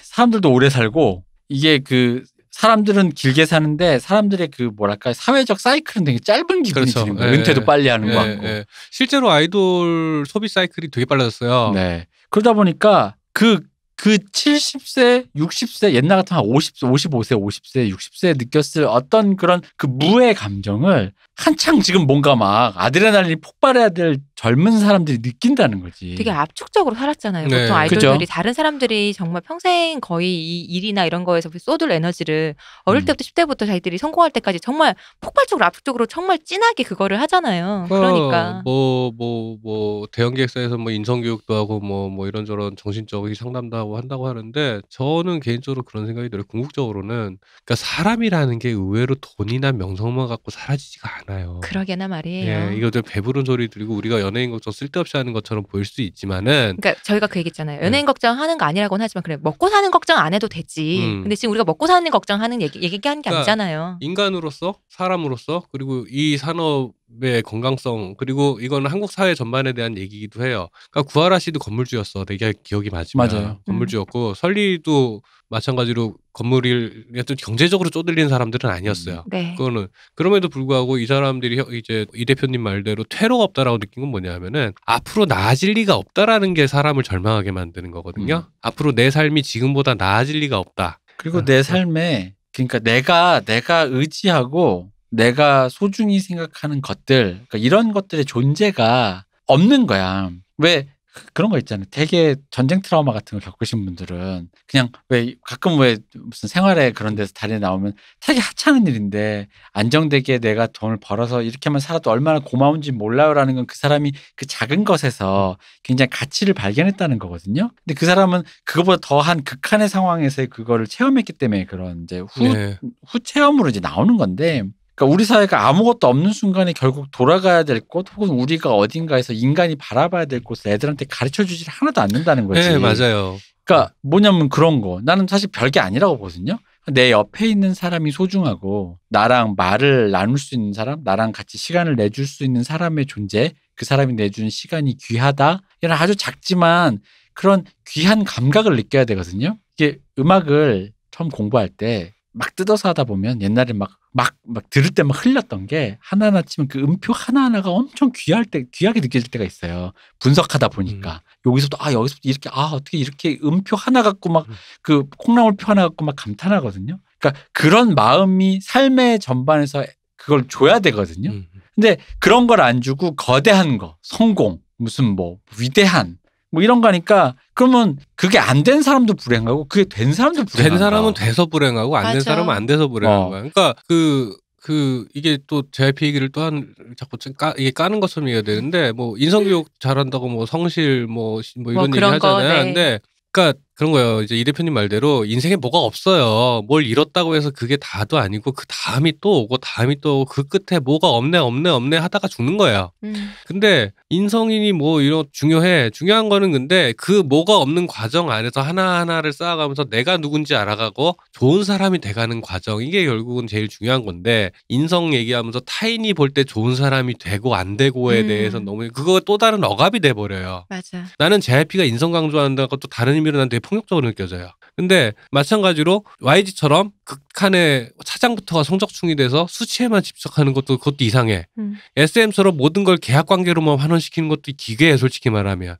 사람들도 오래 살고 이게 그 사람들은 길게 사는데 사람들의 그 뭐랄까 사회적 사이클은 되게 짧은 기분이 그렇죠. 드는 거예요. 예, 은퇴도 예. 빨리 하는 예, 것 같고. 예. 실제로 아이돌 소비 사이클이 되게 빨라졌어요. 네. 그러다 보니까 그, 그 70세, 60세, 옛날 같으면 한 50세, 55세, 50세, 6 0세 느꼈을 어떤 그런 그 무의 감정을 한창 지금 뭔가 막 아드레날린이 폭발해야 될 젊은 사람들이 느낀다는 거지. 되게 압축적으로 살았잖아요. 네. 보통 아이돌들이 그쵸? 다른 사람들이 정말 평생 거의 이 일이나 이런 거에서 쏟을 에너지를 어릴 음. 때부터 10대부터 자기들이 성공할 때까지 정말 폭발적으로 압축적으로 정말 진하게 그거를 하잖아요. 어, 그러니까 뭐뭐뭐 어, 뭐, 뭐, 뭐 대형 기획사에서 뭐 인성 교육도 하고 뭐뭐 뭐 이런저런 정신적 상담도 하고 한다고 하는데 저는 개인적으로 그런 생각이 들어요. 궁극적으로는 그러니까 사람이라는 게 의외로 돈이나 명성만 갖고 사라지지가 않아요. 그러게나 말이에요. 예, 이거 좀 배부른 소리 들리고 우리가 연예인 걱정 쓸데없이 하는 것처럼 보일 수 있지만은 그러니까 저희가 그 얘기했잖아요. 네. 연예인 네. 걱정하는 거 아니라고는 하지만 그래 먹고 사는 걱정 안 해도 되지. 음. 근데 지금 우리가 먹고 사는 걱정하는 얘기 얘기한 게 그러니까 아니잖아요. 인간으로서 사람으로서 그리고 이 산업 의 네, 건강성 그리고 이건 한국 사회 전반에 대한 얘기기도 해요. 그러니까 구하라 씨도 건물주였어. 내가 기억이 맞지만 맞아요. 건물주였고 음. 설리도 마찬가지로 건물이 경제적으로 쪼들린 사람들은 아니었어요. 음. 네. 그거는 그럼에도 불구하고 이 사람들이 이제 이 대표님 말대로 퇴로가 없다라고 느낀 건 뭐냐면은 앞으로 나아질 리가 없다라는 게 사람을 절망하게 만드는 거거든요. 음. 앞으로 내 삶이 지금보다 나아질 리가 없다. 그리고 아, 내 삶에 그러니까 내가 내가 의지하고 내가 소중히 생각하는 것들, 그러니까 이런 것들의 존재가 없는 거야. 왜 그런 거 있잖아요. 되게 전쟁 트라우마 같은 걸 겪으신 분들은 그냥 왜 가끔 왜 무슨 생활에 그런 데서 다리 나오면 되게 하찮은 일인데 안정되게 내가 돈을 벌어서 이렇게만 살아도 얼마나 고마운지 몰라요라는 건 그 사람이 그 작은 것에서 굉장히 가치를 발견했다는 거거든요. 근데 그 사람은 그거보다 더 한 극한의 상황에서 그거를 체험했기 때문에 그런 이제 후, 네. 후 체험으로 이제 나오는 건데 그러니까 우리 사회가 아무것도 없는 순간에 결국 돌아가야 될 곳 혹은 우리가 어딘가에서 인간이 바라봐야 될 곳을 애들한테 가르쳐 주질 하나도 않는다는 거지. 네, 맞아요. 그러니까 뭐냐면 그런 거. 나는 사실 별게 아니라고 보거든요. 내 옆에 있는 사람이 소중하고 나랑 말을 나눌 수 있는 사람, 나랑 같이 시간을 내줄 수 있는 사람의 존재, 그 사람이 내주는 시간이 귀하다. 이런 아주 작지만 그런 귀한 감각을 느껴야 되거든요. 이게 음악을 처음 공부할 때막 뜯어서 하다 보면 옛날에 막, 막, 막 들을 때 막 흘렸던 게 하나하나 치면 그 음표 하나하나가 엄청 귀할 때, 귀하게 느껴질 때가 있어요. 분석하다 보니까. 음. 여기서도 아, 여기서부터 이렇게 아, 어떻게 이렇게 음표 하나 갖고 막그 음. 콩나물표 하나 갖고 막 감탄하거든요. 그러니까 그런 마음이 삶의 전반에서 그걸 줘야 되거든요. 음. 근데 그런 걸 안 주고 거대한 거, 성공, 무슨 뭐 위대한 뭐 이런 거니까 그러면 그게 안 된 사람도 불행하고 그게 된 사람도 불행하고 된 사람은 돼서 불행하고 안 된 사람은 안 돼서 불행한 어. 거야. 그러니까 그그 그 이게 또 JYP 얘기를 또한 자꾸 까 이게 까는 것처럼 해기가 되는데 뭐 인성교육 잘한다고 뭐 성실 뭐뭐 뭐 이런 뭐 얘기 하잖아요. 거, 네. 근데 그러니까 그런 거예요. 이제 이 대표님 말대로 인생에 뭐가 없어요. 뭘 잃었다고 해서 그게 다도 아니고 그 다음이 또 오고 다음이 또 오고 그 끝에 뭐가 없네 없네 없네 하다가 죽는 거예요. 음. 근데 인성인이 뭐 이런 중요해. 중요한 거는 근데 그 뭐가 없는 과정 안에서 하나하나를 쌓아가면서 내가 누군지 알아가고 좋은 사람이 돼가는 과정 이게 결국은 제일 중요한 건데 인성 얘기하면서 타인이 볼 때 좋은 사람이 되고 안 되고에 음. 대해서 너무 그거 또 다른 억압이 돼 버려요. 맞아. 나는 JYP가 인성 강조한다고 또 다른 의미로 난 되게 폭력적으로 느껴져요. 근데 마찬가지로 YG처럼 극한의 차장부터가 성적충이 돼서 수치에만 집착하는 것도 그것도 이상해. 음. SM처럼 모든 걸 계약 관계로만 환원시키는 것도 기괴해 솔직히 말하면.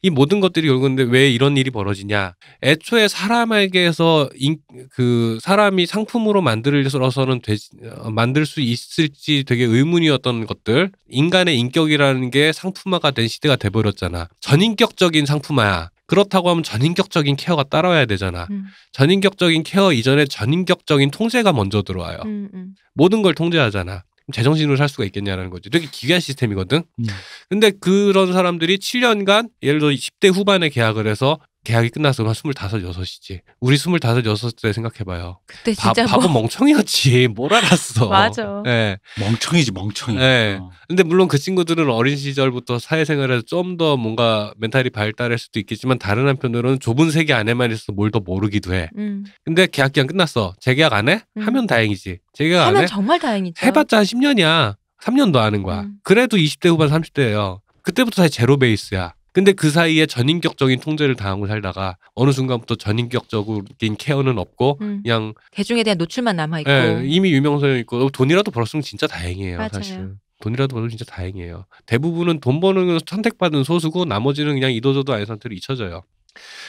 이 모든 것들이 결국인데 왜 이런 일이 벌어지냐? 애초에 사람에게서 인, 그 사람이 상품으로 만들어서는 되, 지 어, 만들 수 있을지 되게 의문이었던 것들 인간의 인격이라는 게 상품화가 된 시대가 돼버렸잖아. 전인격적인 상품화야. 그렇다고 하면 전인격적인 케어가 따라와야 되잖아. 음. 전인격적인 케어 이전에 전인격적인 통제가 먼저 들어와요. 음, 음. 모든 걸 통제하잖아. 제정신으로 살 수가 있겠냐라는 거지. 되게 기괴한 시스템이거든. 음. 근데 그런 사람들이 7년간 예를 들어 10대 후반에 계약을 해서 계약이 끝나서 한 스물다섯 여섯이지. 우리 스물다섯 여섯 때 생각해봐요. 그때 진짜 바, 보멍청이었지뭘 뭐- 알았어. 맞아. 예. 멍청이지 멍청이. 예. 어. 근데 물론 그 친구들은 어린 시절부터 사회생활에서 좀 더 뭔가 멘탈이 발달할 수도 있겠지만 다른 한편으로는 좁은 세계 안에만 있어서 뭘 더 모르기도 해. 음. 근데 계약 기간 끝났어. 재계약 안 해? 음. 하면 다행이지. 재계약 안 해? 정말 다행이죠. 해봤자 한 10년이야. 3년도 아는 거야. 음. 그래도 20대 후반 30대예요. 그때부터 사실 제로 베이스야. 근데 그 사이에 전인격적인 통제를 당하고 살다가 어느 순간부터 전인격적인 케어는 없고 음. 그냥 대중에 그 대한 노출만 남아 있고 예, 이미 유명성 이 있고 어, 돈이라도 벌었으면 진짜 다행이에요 맞아요. 사실. 돈이라도 벌면 진짜 다행이에요. 대부분은 돈 버는 걸 선택받은 소수고 나머지는 그냥 이도저도 아닌 상태로 잊혀져요.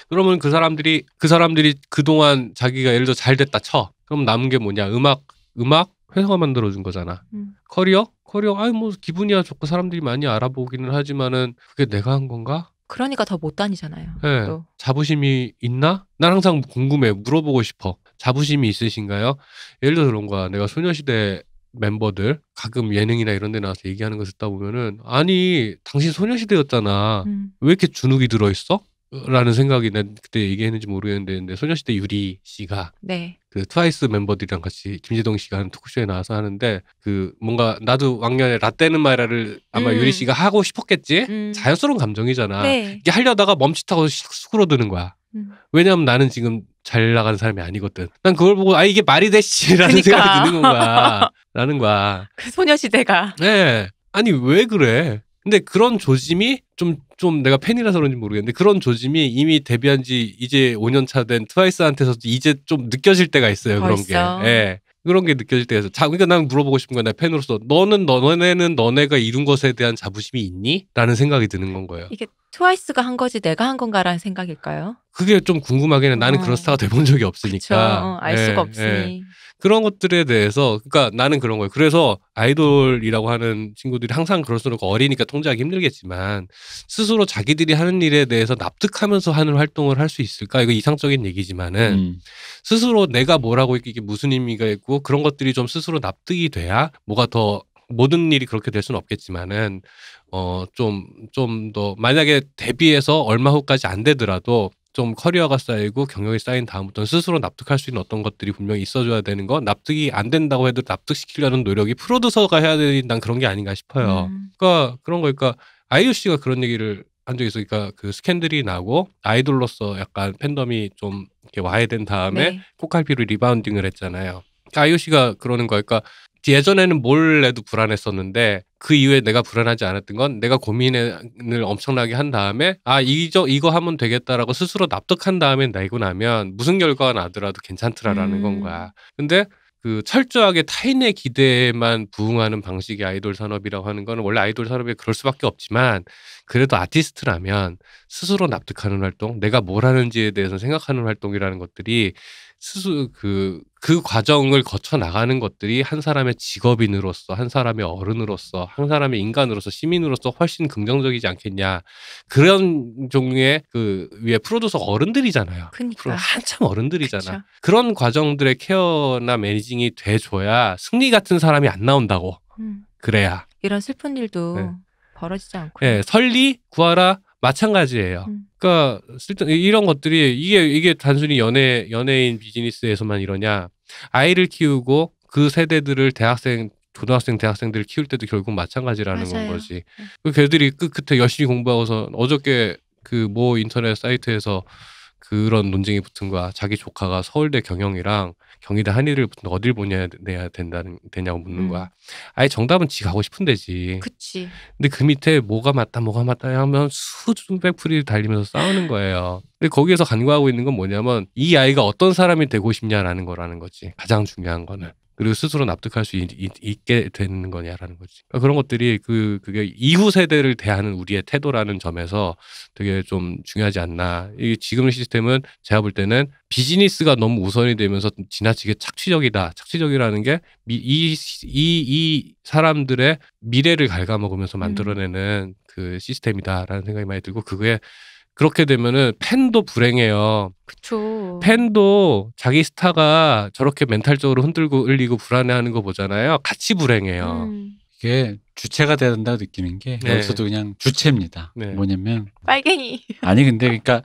그러면 그 사람들이 그 사람들이 그동안 자기가 예를 들어 잘 됐다 쳐. 그럼 남은 게 뭐냐? 음악, 음악, 회사가 만들어준 거잖아. 음. 커리어? 커리어, 아이, 뭐, 기분이야 좋고 사람들이 많이 알아보기는 하지만은 그게 내가 한 건가? 그러니까 더 못 다니잖아요. 네. 또. 자부심이 있나? 난 항상 궁금해. 물어보고 싶어. 자부심이 있으신가요? 예를 들어 그런 거야. 내가 소녀시대 멤버들 가끔 예능이나 이런 데 나와서 얘기하는 거 듣다 보면은 아니 당신 소녀시대였잖아 음. 왜 이렇게 주눅이 들어있어 라는 생각이 난 그때 얘기했는지 모르겠는데 근데 소녀시대 유리 씨가 네. 그 트와이스 멤버들이랑 같이 김재동 씨가 하는 토크쇼에 나와서 하는데 그 뭔가 나도 왕년에 라떼는 마이라를 아마 음. 유리 씨가 하고 싶었겠지 음. 자연스러운 감정이잖아 네. 이게 하려다가 멈칫하고 수그러드는 거야 음. 왜냐하면 나는 지금 잘 나가는 사람이 아니거든 난 그걸 보고 아 이게 말이 되지라는 그러니까. 생각이 드는 건가 라는 거야 그 소녀시대가 네 아니 왜 그래 근데 그런 조짐이 좀, 좀 내가 팬이라서 그런지 모르겠는데 그런 조짐이 이미 데뷔한 지 이제 5년 차 된 트와이스한테서 도 이제 좀 느껴질 때가 있어요. 그런 게. 예. 그런 게 느껴질 때가 있어. 자, 그러니까 난 물어보고 싶은 건내 팬으로서 너는 너네는 너네가 이룬 것에 대한 자부심이 있니? 라는 생각이 드는 건 거예요. 이게 트와이스가 한 거지 내가 한 건가라는 생각일까요? 그게 좀 궁금하긴 해. 나는 어. 그런 스타가 돼본 적이 없으니까. 그쵸. 어, 알 예, 수가 예, 없으니. 예. 그런 것들에 대해서 그러니까 나는 그런 거예요. 그래서 아이돌이라고 하는 친구들이 항상 그럴수록 어리니까 통제하기 힘들겠지만 스스로 자기들이 하는 일에 대해서 납득하면서 하는 활동을 할 수 있을까? 이거 이상적인 얘기지만은 음. 스스로 내가 뭐라고 이게 무슨 의미가 있고 그런 것들이 좀 스스로 납득이 돼야 뭐가 더 모든 일이 그렇게 될 수는 없겠지만은 어 좀 좀 더 만약에 대비해서 얼마 후까지 안 되더라도 좀 커리어가 쌓이고 경력이 쌓인 다음부터는 스스로 납득할 수 있는 어떤 것들이 분명히 있어줘야 되는 거 납득이 안 된다고 해도 납득시키려는 노력이 프로듀서가 해야 된다는 그런 게 아닌가 싶어요. 음. 그러니까 그런 거니까 그러니까 아이유 씨가 그런 얘기를 한 적이 있으니까 그러니까 그 스캔들이 나고 아이돌로서 약간 팬덤이 좀 이렇게 와야 된 다음에 네. 코칼피로 리바운딩을 했잖아요. 그러니까 아이유 씨가 그러는 거니까 그러니까 예전에는 뭘 해도 불안했었는데 그 이후에 내가 불안하지 않았던 건 내가 고민을 엄청나게 한 다음에 아이거 이거 하면 되겠다라고 스스로 납득한 다음에 내고 나면 무슨 결과가 나더라도 괜찮더라라는 음. 건 거야. 근데 그 철저하게 타인의 기대에만 부응하는 방식이 아이돌 산업이라고 하는 거는 원래 아이돌 산업이 그럴 수밖에 없지만 그래도 아티스트라면 스스로 납득하는 활동, 내가 뭘 하는지에 대해서 생각하는 활동이라는 것들이 스스로 그, 그 과정을 거쳐 나가는 것들이 한 사람의 직업인으로서, 한 사람의 어른으로서, 한 사람의 인간으로서, 시민으로서 훨씬 긍정적이지 않겠냐. 그런 종류의 그 위에 프로듀서 어른들이잖아요. 그러니까. 한참 어른들이잖아. 그쵸. 그런 과정들의 케어나 매니징이 돼줘야 승리 같은 사람이 안 나온다고. 음. 그래야. 이런 슬픈 일도 네. 벌어지지 않고. 네, 설리, 구하라, 마찬가지예요. 음. 그러니까 쓸데 이런 것들이 이게 이게 단순히 연애 연예인 비즈니스에서만 이러냐 아이를 키우고 그 세대들을 대학생 고등학생 대학생들 을 키울 때도 결국 마찬가지라는 맞아요. 건 거지 네. 그 걔들이 끝 그, 끝에 열심히 공부하고서 어저께 그 뭐 인터넷 사이트에서 그런 논쟁이 붙은 거야. 자기 조카가 서울대 경영이랑 경희대 한의를 어딜 보냐 내야 된다는 되냐고 묻는 거야. 음. 아예 정답은 지 가고 싶은 데지. 그치. 근데 그 밑에 뭐가 맞다 뭐가 맞다 하면 수준백풀이 달리면서 싸우는 거예요. 근데 거기에서 간과하고 있는 건 뭐냐면 이 아이가 어떤 사람이 되고 싶냐라는 거라는 거지. 가장 중요한 거는. 그리고 스스로 납득할 수 있, 있게 되는 거냐라는 거지. 그러니까 그런 것들이 그 그게 이후 세대를 대하는 우리의 태도라는 점에서 되게 좀 중요하지 않나. 이게 지금 시스템은 제가 볼 때는 비즈니스가 너무 우선이 되면서 지나치게 착취적이다. 착취적이라는 게 이 이이 이, 이 사람들의 미래를 갉아먹으면서 음. 만들어내는 음. 그 시스템이다라는 생각이 많이 들고 그게 그렇게 되면은 팬도 불행해요. 그쵸. 팬도 자기 스타가 저렇게 멘탈적으로 흔들고 흘리고 불안해하는 거 보잖아요. 같이 불행해요. 음. 이게 주체가 돼야 된다고 느끼는 게 네. 여기서도 그냥 주체입니다. 네. 뭐냐면 빨갱이. 아니 근데 그러니까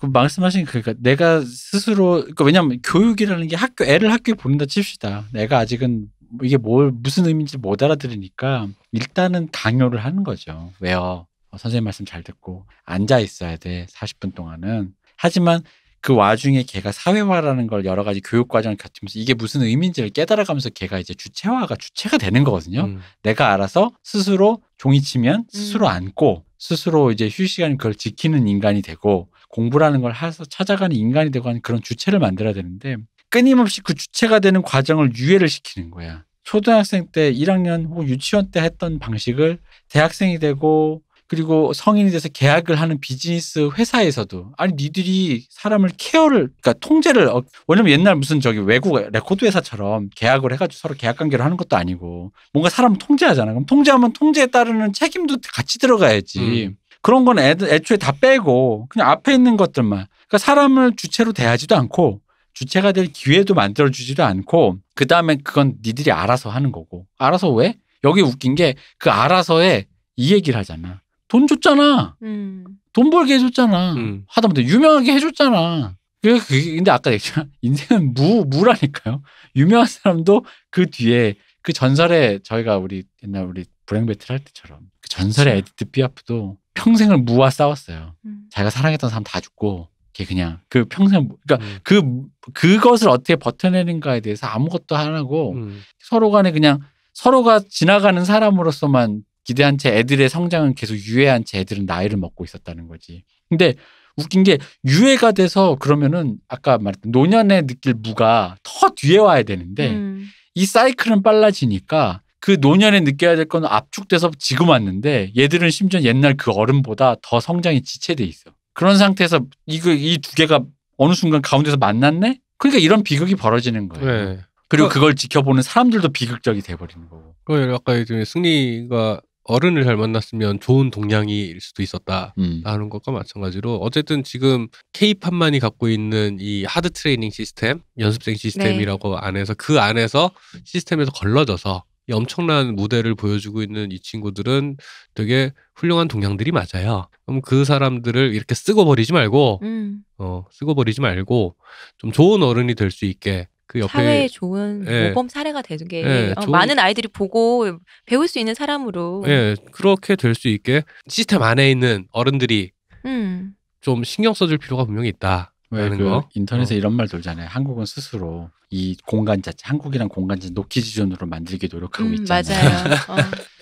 그 말씀하신 그, 그러니까 내가 스스로 그러니까 왜냐하면 교육이라는 게 학교 애를 학교에 보낸다 칩시다. 내가 아직은 이게 뭘 무슨 의미인지 못 알아들으니까 일단은 강요를 하는 거죠. 왜요? 어, 선생님 말씀 잘 듣고 앉아 있어야 돼. 40분 동안은. 하지만 그 와중에 걔가 사회화라는 걸 여러 가지 교육 과정을 거치면서 이게 무슨 의미인지를 깨달아가면서 걔가 이제 주체화가 주체가 되는 거거든요. 음. 내가 알아서 스스로 종이 치면 스스로 음. 앉고 스스로 이제 휴식 시간 그걸 지키는 인간이 되고 공부라는 걸 해서 찾아가는 인간이 되고 하는 그런 주체를 만들어야 되는데 끊임없이 그 주체가 되는 과정을 유예를 시키는 거야. 초등학생 때 1학년 혹은 유치원 때 했던 방식을 대학생이 되고 그리고 성인이 돼서 계약을 하는 비즈니스 회사에서도 아니 니들이 사람을 케어를 그러니까 통제를 어, 왜냐면 옛날 무슨 저기 외국 레코드 회사처럼 계약을 해가지고 서로 계약 관계를 하는 것도 아니고 뭔가 사람을 통제하잖아. 그럼 통제하면 통제에 따르는 책임도 같이 들어가야지. 음. 그런 건 애, 들 애초에 다 빼고 그냥 앞에 있는 것들만. 그러니까 사람을 주체로 대하지도 않고 주체가 될 기회도 만들어주지도 않고 그 다음에 그건 니들이 알아서 하는 거고 알아서 왜? 여기 웃긴 게 그 알아서에 이 얘기를 하잖아. 돈 줬잖아. 음. 돈 벌게 해줬잖아. 음. 하다못해 유명하게 해줬잖아. 그게, 근데 아까 얘기한 했 인생은 무 무라니까요. 유명한 사람도 그 뒤에 그전설에 저희가 우리 옛날 우리 불행 배틀 할 때처럼 그 전설의 에디트 피아프도 평생을 무와 싸웠어요. 음. 자기가 사랑했던 사람 다 죽고 걔 그냥 그 평생 그러니까 음. 그 그것을 어떻게 버텨내는가에 대해서 아무것도 안 하고 음. 서로 간에 그냥 서로가 지나가는 사람으로서만 기대한 채 애들의 성장은 계속 유예한 채 애들은 나이를 먹고 있었다는 거지. 근데 웃긴 게 유해가 돼서 그러면은 아까 말했던 노년에 느낄 무가 더 뒤에 와야 되는데 음. 이 사이클은 빨라지니까 그 노년에 느껴야 될 건 압축돼서 지금 왔는데 얘들은 심지어 옛날 그 어른보다 더 성장이 지체돼 있어. 그런 상태에서 이거 이 두 개가 어느 순간 가운데서 만났네? 그러니까 이런 비극이 벌어지는 거예요. 네. 그리고 그러니까 그걸 지켜보는 사람들도 비극적이 돼버리는 거고. 그 아까 그러니까 이제 승리가 어른을 잘 만났으면 좋은 동양이일 수도 음. 있었다. 라는 것과 마찬가지로 어쨌든 지금 케이팝만이 갖고 있는 이 하드 트레이닝 시스템, 연습생 시스템이라고 네. 안에서 그 안에서 시스템에서 걸러져서 이 엄청난 무대를 보여주고 있는 이 친구들은 되게 훌륭한 동양들이 맞아요. 그럼 그 사람들을 이렇게 쓰고 버리지 말고, 음. 어, 쓰고 버리지 말고 좀 좋은 어른이 될 수 있게 그 옆에 사회에 좋은 예. 모범 사례가 되게 는 예, 어, 좋은, 많은 아이들이 보고 배울 수 있는 사람으로 예, 그렇게 될 수 있게 시스템 안에 있는 어른들이 음. 좀 신경 써줄 필요가 분명히 있다. 왜그 인터넷에 어. 이런 말 돌잖아요. 한국은 스스로 이 공간 자체, 한국이란 공간 자체 녹기 지존으로 만들기 노력하고 음, 있잖아요. 맞아요. 어,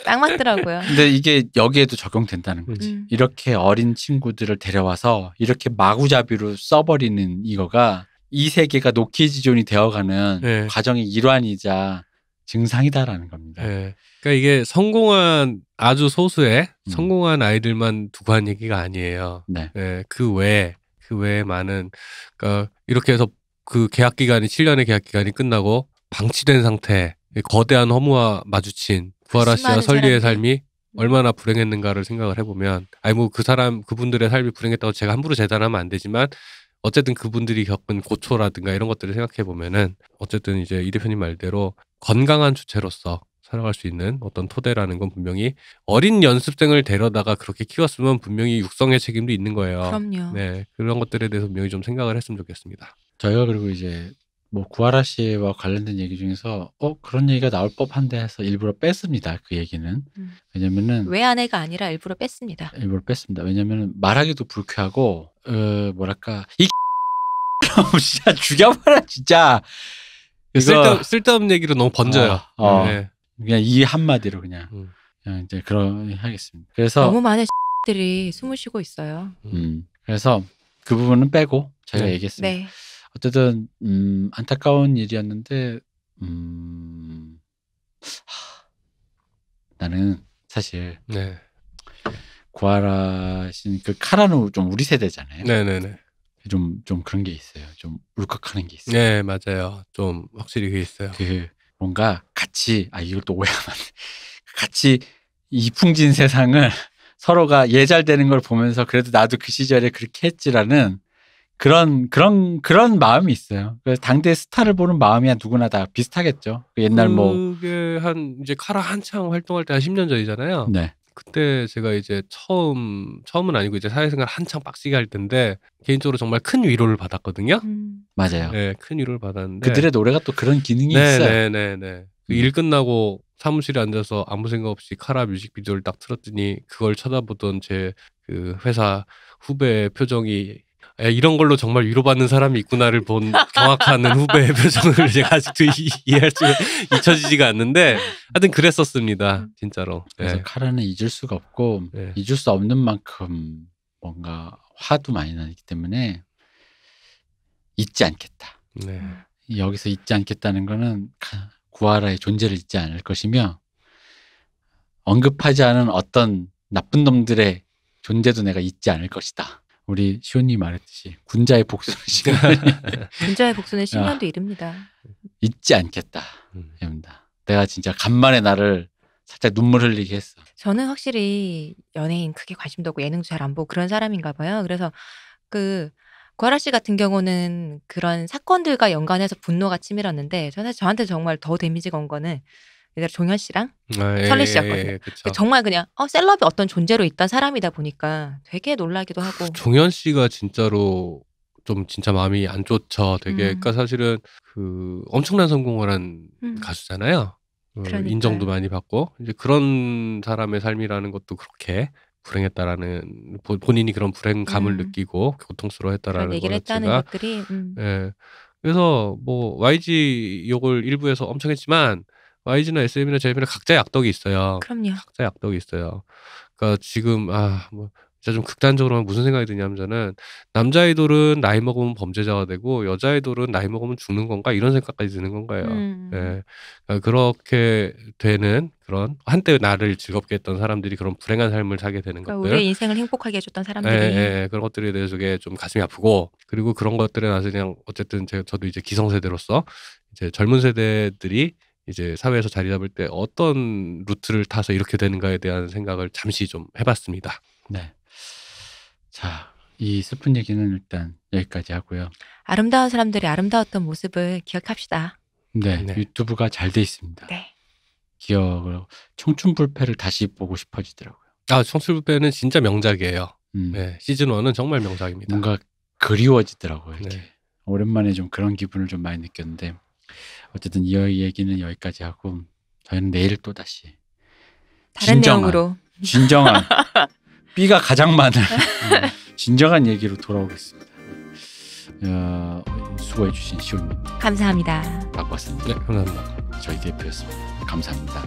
딱 맞더라고요. 근데 이게 여기에도 적용된다는 거지. 음. 이렇게 어린 친구들을 데려와서 이렇게 마구잡이로 써버리는 이거가 이 세계가 노키지존이 되어가는 네. 예. 과정의 일환이자 증상이다라는 겁니다. 네. 그러니까 이게 성공한 아주 소수의 음. 성공한 아이들만 두고 한 얘기가 아니에요. 네. 네. 그 외에 그 외에 많은 그러니까 이렇게 해서 그 계약 기간이 7년의 계약 기간이 끝나고 방치된 상태 거대한 허무와 마주친 구하라 씨와 설리의 삶이 얼마나 불행했는가를 생각을 해보면 아니 뭐 그 사람 그분들의 삶이 불행했다고 제가 함부로 재단하면 안 되지만 어쨌든 그분들이 겪은 고초라든가 이런 것들을 생각해 보면은 어쨌든 이제 이 대표님 말대로 건강한 주체로서 살아갈 수 있는 어떤 토대라는 건 분명히 어린 연습생을 데려다가 그렇게 키웠으면 분명히 육성의 책임도 있는 거예요. 그럼요. 네 그런 것들에 대해서 분명히 좀 생각을 했으면 좋겠습니다. 저희가 그리고 이제 뭐 구하라 씨와 관련된 얘기 중에서 어 그런 얘기가 나올 법한데 해서 일부러 뺐습니다. 그 얘기는 음. 왜냐면은 왜 아내가 아니라 일부러 뺐습니다. 일부러 뺐습니다. 왜냐면은 말하기도 불쾌하고 어 뭐랄까 이 진짜 죽여버려 진짜 그 쓸데 쓸데없는 얘기로 너무 번져요. 어, 어. 네. 그냥 이 한마디로 그냥 음. 그냥 이제 그런 하겠습니다. 그래서 너무 많은 들이 숨을 쉬고 있어요. 음 그래서 그 부분은 빼고 제가 네. 얘기했습니다. 네. 어쨌든 음 안타까운 일이었는데 음 하, 나는 사실 네. 고아라 신그카라노좀 우리 세대잖아요. 네네네. 좀, 좀 그런 게 있어요. 좀 울컥하는 게 있어요. 네, 맞아요. 좀 확실히 그게 있어요. 그, 뭔가 같이, 아, 이걸 또 오해하면 같이 이풍진 세상을 서로가 예잘되는 걸 보면서 그래도 나도 그 시절에 그렇게 했지라는 그런 그런 그런 마음이 있어요. 그래서 당대 스타를 보는 마음이 야 누구나 다 비슷하겠죠. 그 옛날 뭐 그게 한 이제 카라 한창 활동할 때 한 10년 전이잖아요. 네. 그때 제가 이제 처음 처음은 아니고 이제 사회생활 한창 빡시게 할 텐데 개인적으로 정말 큰 위로를 받았거든요. 음. 맞아요. 네, 큰 위로를 받았는데 그들의 노래가 또 그런 기능이 네, 있어요. 네, 네, 네. 네. 그일 음. 끝나고 사무실에 앉아서 아무 생각 없이 카라 뮤직비디오를 딱 틀었더니 그걸 쳐다보던 제 그 회사 후배 표정이 에, 이런 걸로 정말 위로받는 사람이 있구나를 본 경악하는 후배의 표정을 제가 아직도 이, 해할 수가 잊혀지지가 않는데 하여튼 그랬었습니다 진짜로 예. 그래서 네. 카라는 잊을 수가 없고 네. 잊을 수 없는 만큼 뭔가 화도 많이 나기 때문에 잊지 않겠다 네. 여기서 잊지 않겠다는 거는 구하라의 존재를 잊지 않을 것이며 언급하지 않은 어떤 나쁜 놈들의 존재도 내가 잊지 않을 것이다. 우리 시온님 말했듯이 군자의 복수는 시간 군자의 복수는 시간도 아, 이릅니다. 잊지 않겠다. 입니다. 음. 내가 진짜 간만에 나를 살짝 눈물 흘리게 했어. 저는 확실히 연예인 크게 관심도 없고 예능도 잘 안 보고 그런 사람인가 봐요. 그래서 그 구하라 씨 같은 경우는 그런 사건들과 연관해서 분노가 치밀었는데 저는 저한테 정말 더 데미지가 온 거는 예를 들 종현 씨랑 아, 예, 설레 예, 씨였거든요. 예, 예, 그 정말 그냥 어, 셀럽이 어떤 존재로 있던 사람이다 보니까 되게 놀라기도 아, 하고. 종현 씨가 진짜로 좀 진짜 마음이 안 좋죠. 되게 음. 그러니까 사실은 그 엄청난 성공을 한 음. 가수잖아요. 어, 인정도 많이 받고 이제 그런 사람의 삶이라는 것도 그렇게 불행했다라는 본인이 그런 불행감을 음. 느끼고 고통스러워했다라는 얘기를 했걸 자체가 음. 예. 그래서 뭐 YG 욕을 일부에서 엄청 했지만 YG나 SM이나 JM이나 각자 약덕이 있어요. 그럼요. 각자 약덕이 있어요. 그러니까 지금 아뭐 진짜 좀 극단적으로 하면 무슨 생각이 드냐면 저는 남자 아이돌은 나이 먹으면 범죄자가 되고 여자 아이돌은 나이 먹으면 죽는 건가 이런 생각까지 드는 건가요. 음. 예. 그러니까 그렇게 되는 그런 한때 나를 즐겁게 했던 사람들이 그런 불행한 삶을 살게 되는 그러니까 것들. 우리 인생을 행복하게 해줬던 사람들이. 예, 예, 그런 것들에 대해서 좀 가슴이 아프고 그리고 그런 것들에 나서 그냥 어쨌든 제, 저도 이제 기성세대로서 이제 젊은 세대들이 이제 사회에서 자리 잡을 때 어떤 루트를 타서 이렇게 되는가에 대한 생각을 잠시 좀 해봤습니다. 네. 자, 이 슬픈 얘기는 일단 여기까지 하고요. 아름다운 사람들이 아름다웠던 모습을 기억합시다. 네, 네. 유튜브가 잘 돼 있습니다. 네. 기억을 청춘불패를 다시 보고 싶어지더라고요. 아, 청춘불패는 진짜 명작이에요. 음. 네, 시즌 1은 정말 명작입니다. 뭔가 그리워지더라고요. 이렇게. 네. 오랜만에 좀 그런 기분을 좀 많이 느꼈는데 어쨌든 이 얘기는 여기까지 하고 저희는 내일 또 다시 다른 진정한, 내용으로 진정한 B가 가장 많은 음, 진정한 얘기로 돌아오겠습니다. 어, 수고해 주신 시온님 감사합니다. 박박사님 네, 감사합니다. 저희 대표였습니다. 감사합니다.